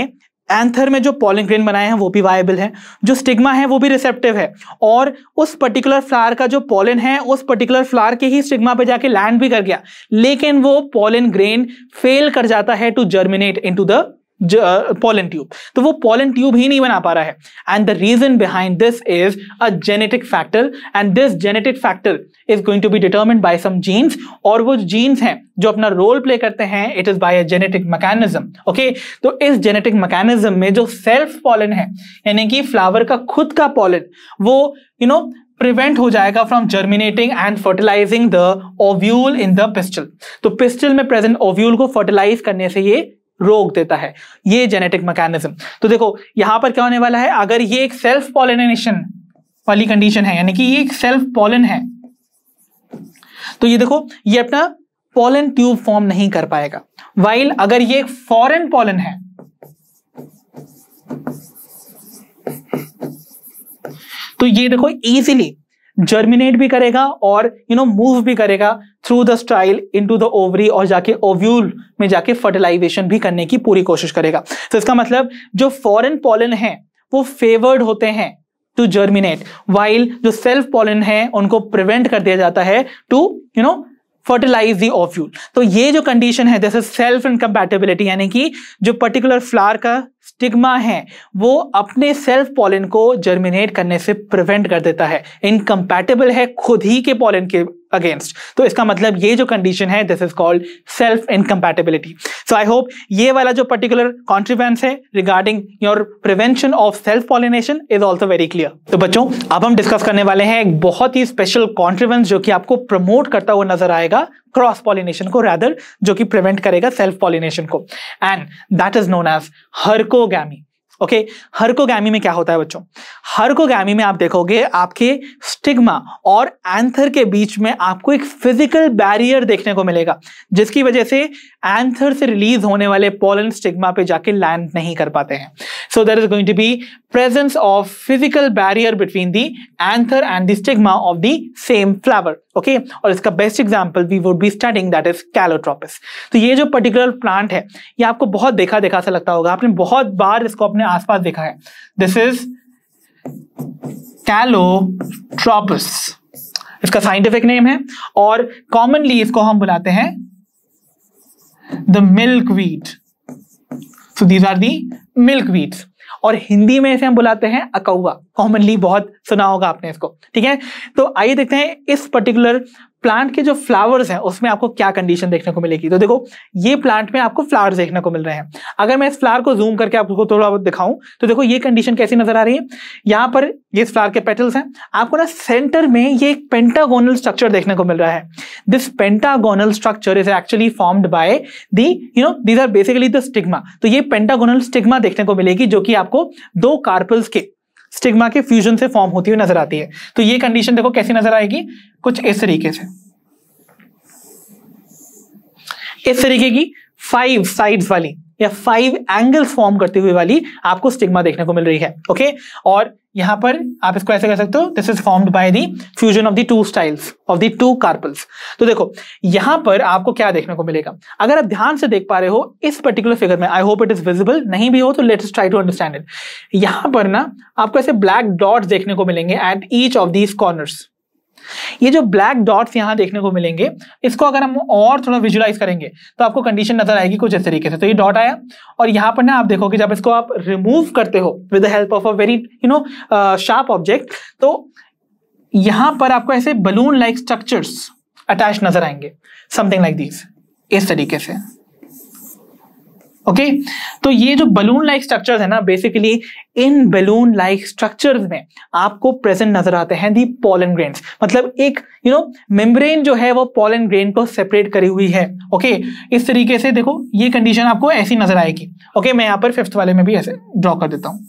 एंथर में जो पॉलिंग्रेन बनाए हैं वो भी वायबल है जो स्टिग्मा है वो भी रिसेप्टिव है और उस पर्टिकुलर फ्लावर का जो पॉलन है उस पर्टिकुलर फ्लावर के ही स्टिग्मा पे जाके लैंड भी कर गया लेकिन वो पॉलन ग्रेन फेल कर जाता है to germinate into the pollen tube तो वो पोलन ट्यूब ही नहीं बना पा रहा है and the reason behind this is a genetic factor and this genetic factor is going to be determined by some genes और वो जीन्स हैं जो अपना रोल प्ले करते हैं it is by a genetic mechanism okay तो इस genetic mechanism में जो सेल्फ पॉलन है यानी कि फ्लावर का खुद का पॉलन वो you you know know, prevent हो जाएगा from germinating and fertilizing the ovule in the pistil तो पिस्टल में प्रेजेंट ओव्यूल को फर्टिलाइज करने से ये रोक देता है ये जेनेटिक मैकेनिज्म तो देखो यहां पर क्या होने वाला है अगर ये एक सेल्फ पॉलिनेशन वाली कंडीशन है यानी कि ये एक सेल्फ पॉलन है तो ये देखो ये अपना पॉलन ट्यूब फॉर्म नहीं कर पाएगा वाइल अगर ये एक फॉरेन पॉलन है तो ये देखो इजीली जर्मिनेट भी करेगा और यू नो मूव भी करेगा through the style to the ovary और जाके ओव्यूल में जाके फर्टिलाइजेशन भी करने की पूरी कोशिश करेगा तो इसका मतलब जो फॉरेन पॉलन है वो फेवर्ड होते हैं टू जर्मिनेट वाइल जो सेल्फ पॉलन है उनको प्रिवेंट कर दिया जाता है to you know fertilize the ovule तो ये जो कंडीशन है जैसे सेल्फ इनकम्पैटिबिलिटी यानी कि जो पर्टिकुलर फ्लावर का स्टिग्मा है वो अपने सेल्फ पॉलिन को जर्मिनेट करने से प्रिवेंट कर देता है इनकम्पैटिबल है खुद ही के पॉलिन के अगेंस्ट तो इसका मतलब ये जो कंडीशन है this is called self incompatibility so I hope ये वाला जो पर्टिकुलर कॉन्ट्रीवेंस है regarding your prevention of self pollination is also very clear तो बच्चों अब हम डिस्कस करने वाले हैं एक बहुत ही स्पेशल कॉन्ट्रीवेंस जो कि आपको प्रमोट करता हुआ नजर आएगा क्रॉस पॉलिनेशन को रैदर जो कि प्रिवेंट करेगा सेल्फ पॉलिनेशन को and that is known as herkogamy okay okay, में क्या होता है बच्चों हरकोगैमी में आप देखोगे आपके स्टिग्मा और एंथर के बीच में आपको एक फिजिकल बैरियर देखने को मिलेगा जिसकी वजह से एंथर से रिलीज होने वाले पोलन स्टिग्मा पे जाके लैंड नहीं कर पाते हैं so there is going to be presence of physical barrier between the anther and the stigma of the same flower okay okay? और इसका best example we would be studying that is calotropis तो ये जो particular plant है ये आपको बहुत देखा देखा सा लगता होगा आपने बहुत बार इसको अपने आसपास देखा है दिस इज कैलोट्रोपिस इसका साइंटिफिक नेम है और कॉमनली इसको हम बुलाते हैं the milk weed so these are the milk weeds और हिंदी में इसे हम बुलाते हैं अकौवा कॉमनली बहुत सुना होगा आपने इसको ठीक है तो आइए देखते हैं इस पर्टिकुलर प्लांट के जो फ्लावर्स हैं उसमें आपको क्या कंडीशन देखने को मिलेगी तो देखो ये प्लांट में आपको फ्लावर्स देखने को मिल रहे हैं अगर मैं इस फ्लावर को जूम करके आपको थोड़ा बहुत दिखाऊं तो देखो ये कंडीशन कैसी नजर आ रही है यहाँ पर ये इस फ्लावर के पेटल्स हैं आपको ना सेंटर में ये एक पेंटागोनल स्ट्रक्चर देखने को मिल रहा है this pentagonal structure is actually formed by the you know these are basically the stigma तो ये पेंटागोनल स्टिग्मा देखने को मिलेगी जो कि आपको दो कार्पल्स के स्टिग्मा के फ्यूजन से फॉर्म होती हुई नजर आती है तो ये कंडीशन देखो कैसी नजर आएगी कुछ इस तरीके से इस तरीके की फाइव साइड्स वाली या फाइव एंगल्स फॉर्म करती हुई वाली आपको स्टिग्मा देखने को मिल रही है ओके और यहां पर आप इसको ऐसे कर सकते हो this is formed by the fusion of the two styles of the two carpels तो देखो यहां पर आपको क्या देखने को मिलेगा अगर आप ध्यान से देख पा रहे हो इस पर्टिकुलर फिगर में I hope it is visible नहीं भी हो तो let's try to understand it यहाँ पर ना आपको ऐसे ब्लैक डॉट्स देखने को मिलेंगे at each of these corners ये जो ब्लैक डॉट्स यहाँ देखने को मिलेंगे इसको अगर हम और थोड़ा विजुलाइज करेंगे तो आपको कंडीशन नजर आएगी कुछ इस तरीके से तो ये डॉट आया और यहाँ पर ना आप देखोगे जब इसको आप रिमूव करते हो with help of a very you know sharp object तो यहाँ पर आपको ऐसे बलून लाइक स्ट्रक्चर्स अटैच नजर आएंगे समथिंग लाइक दिस इस तरीके से ओके तो ये जो बलून लाइक स्ट्रक्चर्स है ना बेसिकली इन बलून लाइक स्ट्रक्चर्स में आपको प्रेजेंट नजर आते हैं दी पॉलन ग्रेन मतलब एक यू नो मेम्ब्रेन जो है वो पॉलन ग्रेन को सेपरेट करी हुई है ओके okay? इस तरीके से देखो ये कंडीशन आपको ऐसी नजर आएगी ओके okay? मैं यहां पर फिफ्थ वाले में भी ऐसे ड्रॉ कर देता हूं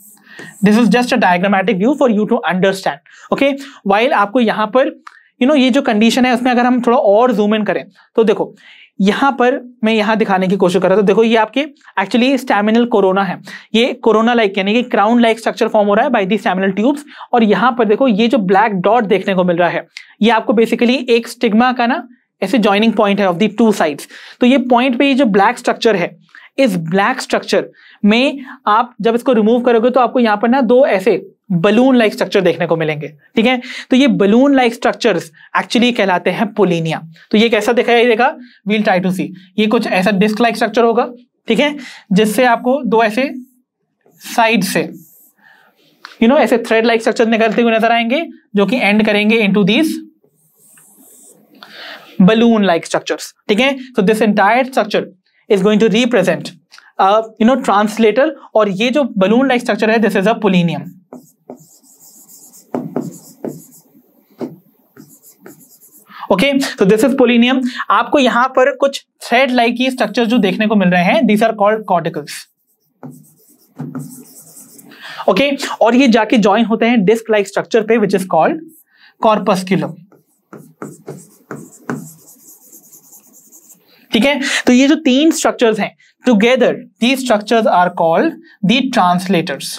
this is just a diagrammatic view for you to understand okay while आपको यहां पर यू you नो know, ये जो कंडीशन है उसमें अगर हम थोड़ा और जूम इन करें तो देखो यहां पर मैं यहां दिखाने की कोशिश कर रहा था देखो ये आपके एक्चुअली स्टेमिनल कोरोना है ये कोरोना लाइक यानी कि क्राउन लाइक स्ट्रक्चर फॉर्म हो रहा है बाई दी स्टेमिनल ट्यूब्स और यहां पर देखो ये जो ब्लैक डॉट देखने को मिल रहा है ये आपको बेसिकली एक स्टिग्मा का ना ऐसे ज्वाइनिंग पॉइंट है ऑफ दी टू साइड्स तो ये पॉइंट पे ये जो ब्लैक स्ट्रक्चर है इस ब्लैक स्ट्रक्चर में आप जब इसको रिमूव करोगे तो आपको यहाँ पर ना दो ऐसे बलून लाइक स्ट्रक्चर देखने को मिलेंगे ठीक है तो ये बलून लाइक स्ट्रक्चर्स एक्चुअली कहलाते हैं पोलिनिया तो ये कैसा दिखाई देगा वील ट्राई टू सी ये कुछ ऐसा डिस्क लाइक स्ट्रक्चर होगा ठीक है जिससे आपको दो ऐसे साइड से यू you नो know, ऐसे थ्रेड लाइक स्ट्रक्चर निकलते हुए नजर आएंगे जो कि एंड करेंगे into this balloon like structures ठीक है so this entire structure is going to represent you know translator और ये जो बलून लाइक स्ट्रक्चर है this is a pollinium okay तो दिस इज पोलिनियम आपको यहां पर कुछ थ्रेड लाइक की स्ट्रक्चर जो देखने को मिल रहे हैं these are called caudicles okay और ये जाके ज्वाइन होते हैं डिस्क लाइक स्ट्रक्चर पे विच इज कॉल्ड कॉर्पस्क्यूलम ठीक है तो ये जो तीन स्ट्रक्चर्स हैं together the structures are called the translators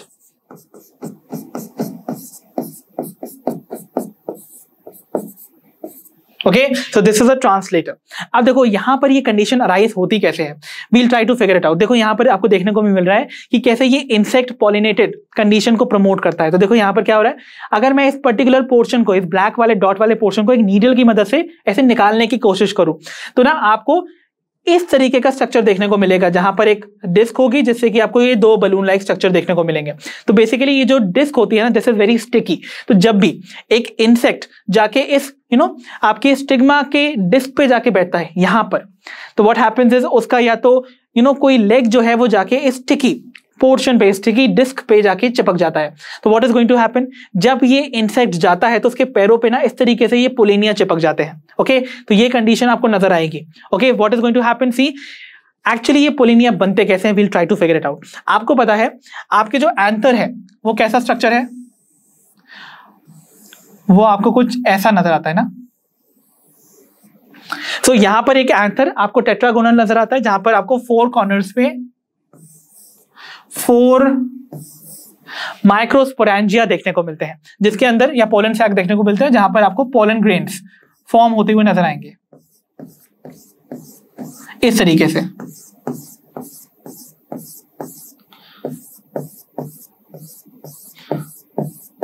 okay so this is a translator अब देखो यहां पर ये कंडीशन अराइज होती कैसे है we'll try to figure it out देखो यहां पर आपको देखने को भी मिल रहा है कि कैसे ये इंसेक्ट पॉलिनेटेड कंडीशन को प्रमोट करता है तो देखो यहां पर क्या हो रहा है अगर मैं इस पर्टिकुलर पोर्शन को इस ब्लैक वाले डॉट वाले पोर्शन को एक नीडल की मदद से ऐसे निकालने की कोशिश करूं तो ना आपको इस तरीके का स्ट्रक्चर देखने को मिलेगा जहां पर एक डिस्क होगी जिससे कि आपको ये दो बलून लाइक स्ट्रक्चर देखने को मिलेंगे तो बेसिकली ये जो डिस्क होती है ना दिस इज वेरी स्टिकी तो जब भी एक इंसेक्ट जाके इस यू you नो know, आपके स्टिग्मा के डिस्क पे जाके बैठता है यहां पर तो व्हाट हैपेंस इज उसका या तो यू you नो know, कोई लेग जो है वो जाके इस स्टिकी पोर्शन पे ठीक है डिस्क पे जाके चिपक जाता है तो what is going to happen जब ये इंसेक्ट जाता है तो उसके पैरों पे ना इस तरीके से ये पोलेनिया चिपक जाते हैं ओके तो ये कंडीशन आपको नजर आएगी okay what is going to happen see actually ये पोलिनिया बनते कैसे हैं will try to figure it out आपको पता है आपके जो एंथर है वो कैसा स्ट्रक्चर है वो आपको कुछ ऐसा नजर आता है ना सो so, यहां पर एक एंथर आपको टेट्रागोनल नजर आता है जहां पर आपको फोर कॉर्नर्स पे फोर माइक्रोस्पोरेंजिया देखने को मिलते हैं जिसके अंदर या पोलन सैक देखने को मिलते हैं जहां पर आपको पोलन ग्रेन्स फॉर्म होते हुए नजर आएंगे इस तरीके से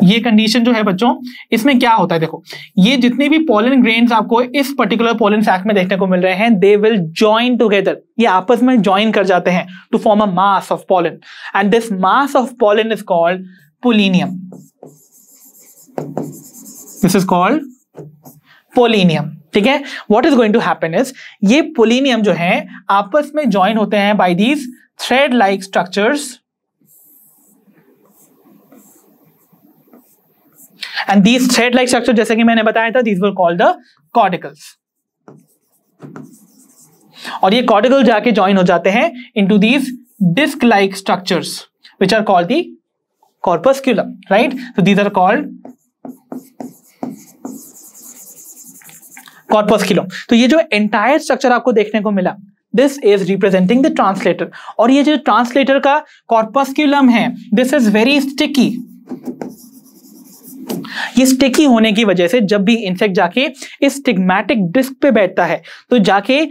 ये कंडीशन जो है बच्चों इसमें क्या होता है देखो ये जितने भी पोलन ग्रेन आपको इस पर्टिकुलर पोलन सैक में देखने को मिल रहे हैं दे विल ज्वाइन टूगेदर ये आपस में ज्वाइन कर जाते हैं to form a mass of pollen and this mass of pollen is called pollinium this is called pollinium ठीक है what is going to happen is ये पोलिनियम जो है आपस में ज्वाइन होते हैं by these thread like structures and these thread like structure जैसे कि मैंने बताया था these were called the caudicles और ये कॉर्टिकल जाके ज्वाइन हो जाते हैं into these disc like structures which are called the corpusculum right so these are called corpusculum तो ये जो एंटायर स्ट्रक्चर आपको देखने को मिला this is representing the translator और ये जो ट्रांसलेटर का कॉर्पस्क्यूलम है दिस इज वेरी स्टिकी ये स्टिकी होने की वजह से जब भी इंसेक्ट जाके इस स्टिग्मेटिक डिस्क पे बैठता है तो जाके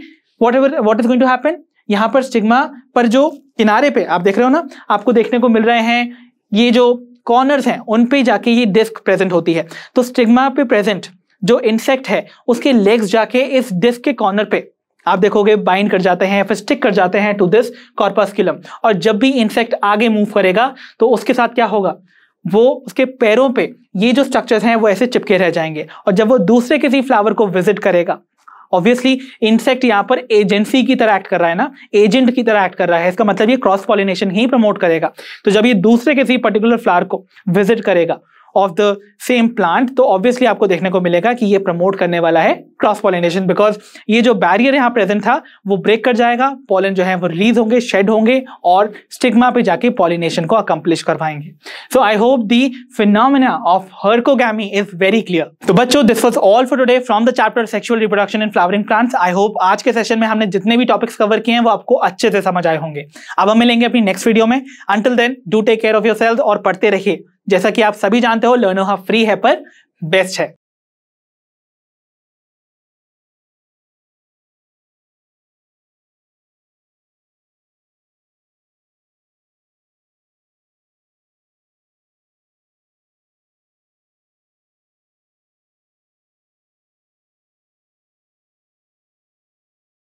whatever what is going to happen यहां पर स्टिग्मा पर जो किनारे पे आप देख रहे हो ना आपको देखने को मिल रहे हैं ये जो कॉर्नर्स हैं उन पे जाके ये डिस्क प्रेजेंट होती है तो स्टिग्मा पे प्रेजेंट जो इंसेक्ट है उसके लेग्स जाके इस डिस्क के कॉर्नर पे आप देखोगे बाइंड कर जाते हैं फिर स्टिक कर जाते हैं टू दिस कॉर्पस्किलम और जब भी इंसेक्ट आगे मूव करेगा तो उसके साथ क्या होगा वो उसके पैरों पे ये जो स्ट्रक्चर्स हैं वो ऐसे चिपके रह जाएंगे और जब वो दूसरे किसी फ्लावर को विजिट करेगा ऑब्वियसली इंसेक्ट यहाँ पर एजेंसी की तरह एक्ट कर रहा है ना एजेंट की तरह एक्ट कर रहा है इसका मतलब ये क्रॉस पॉलिनेशन ही प्रमोट करेगा तो जब ये दूसरे किसी पर्टिकुलर फ्लावर को विजिट करेगा ऑफ द सेम प्लांट तो ऑब्वियसली आपको देखने को मिलेगा कि ये प्रमोट करने वाला है क्रॉस पॉलिनेशन बिकॉज ये जो बैरियर यहाँ प्रेजेंट था वो ब्रेक कर जाएगा पॉलन जो है वो रिलीज होंगे शेड होंगे और स्टिग्मा पे जाके पॉलिनेशन को अकम्पलिश करवाएंगे so I hope the phenomena of herkogamy is very clear तो बच्चों this was all for today from the chapter sexual reproduction in flowering plants I hope आज के सेशन में हमने जितने भी टॉपिक्स कवर किए हैं वो आपको अच्छे से समझ आए होंगे अब हम मिलेंगे अपनी नेक्स्ट वीडियो में until then do take care of your और पढ़ते रहिए जैसा कि आप सभी जानते हो लर्नोहा फ्री है पर बेस्ट है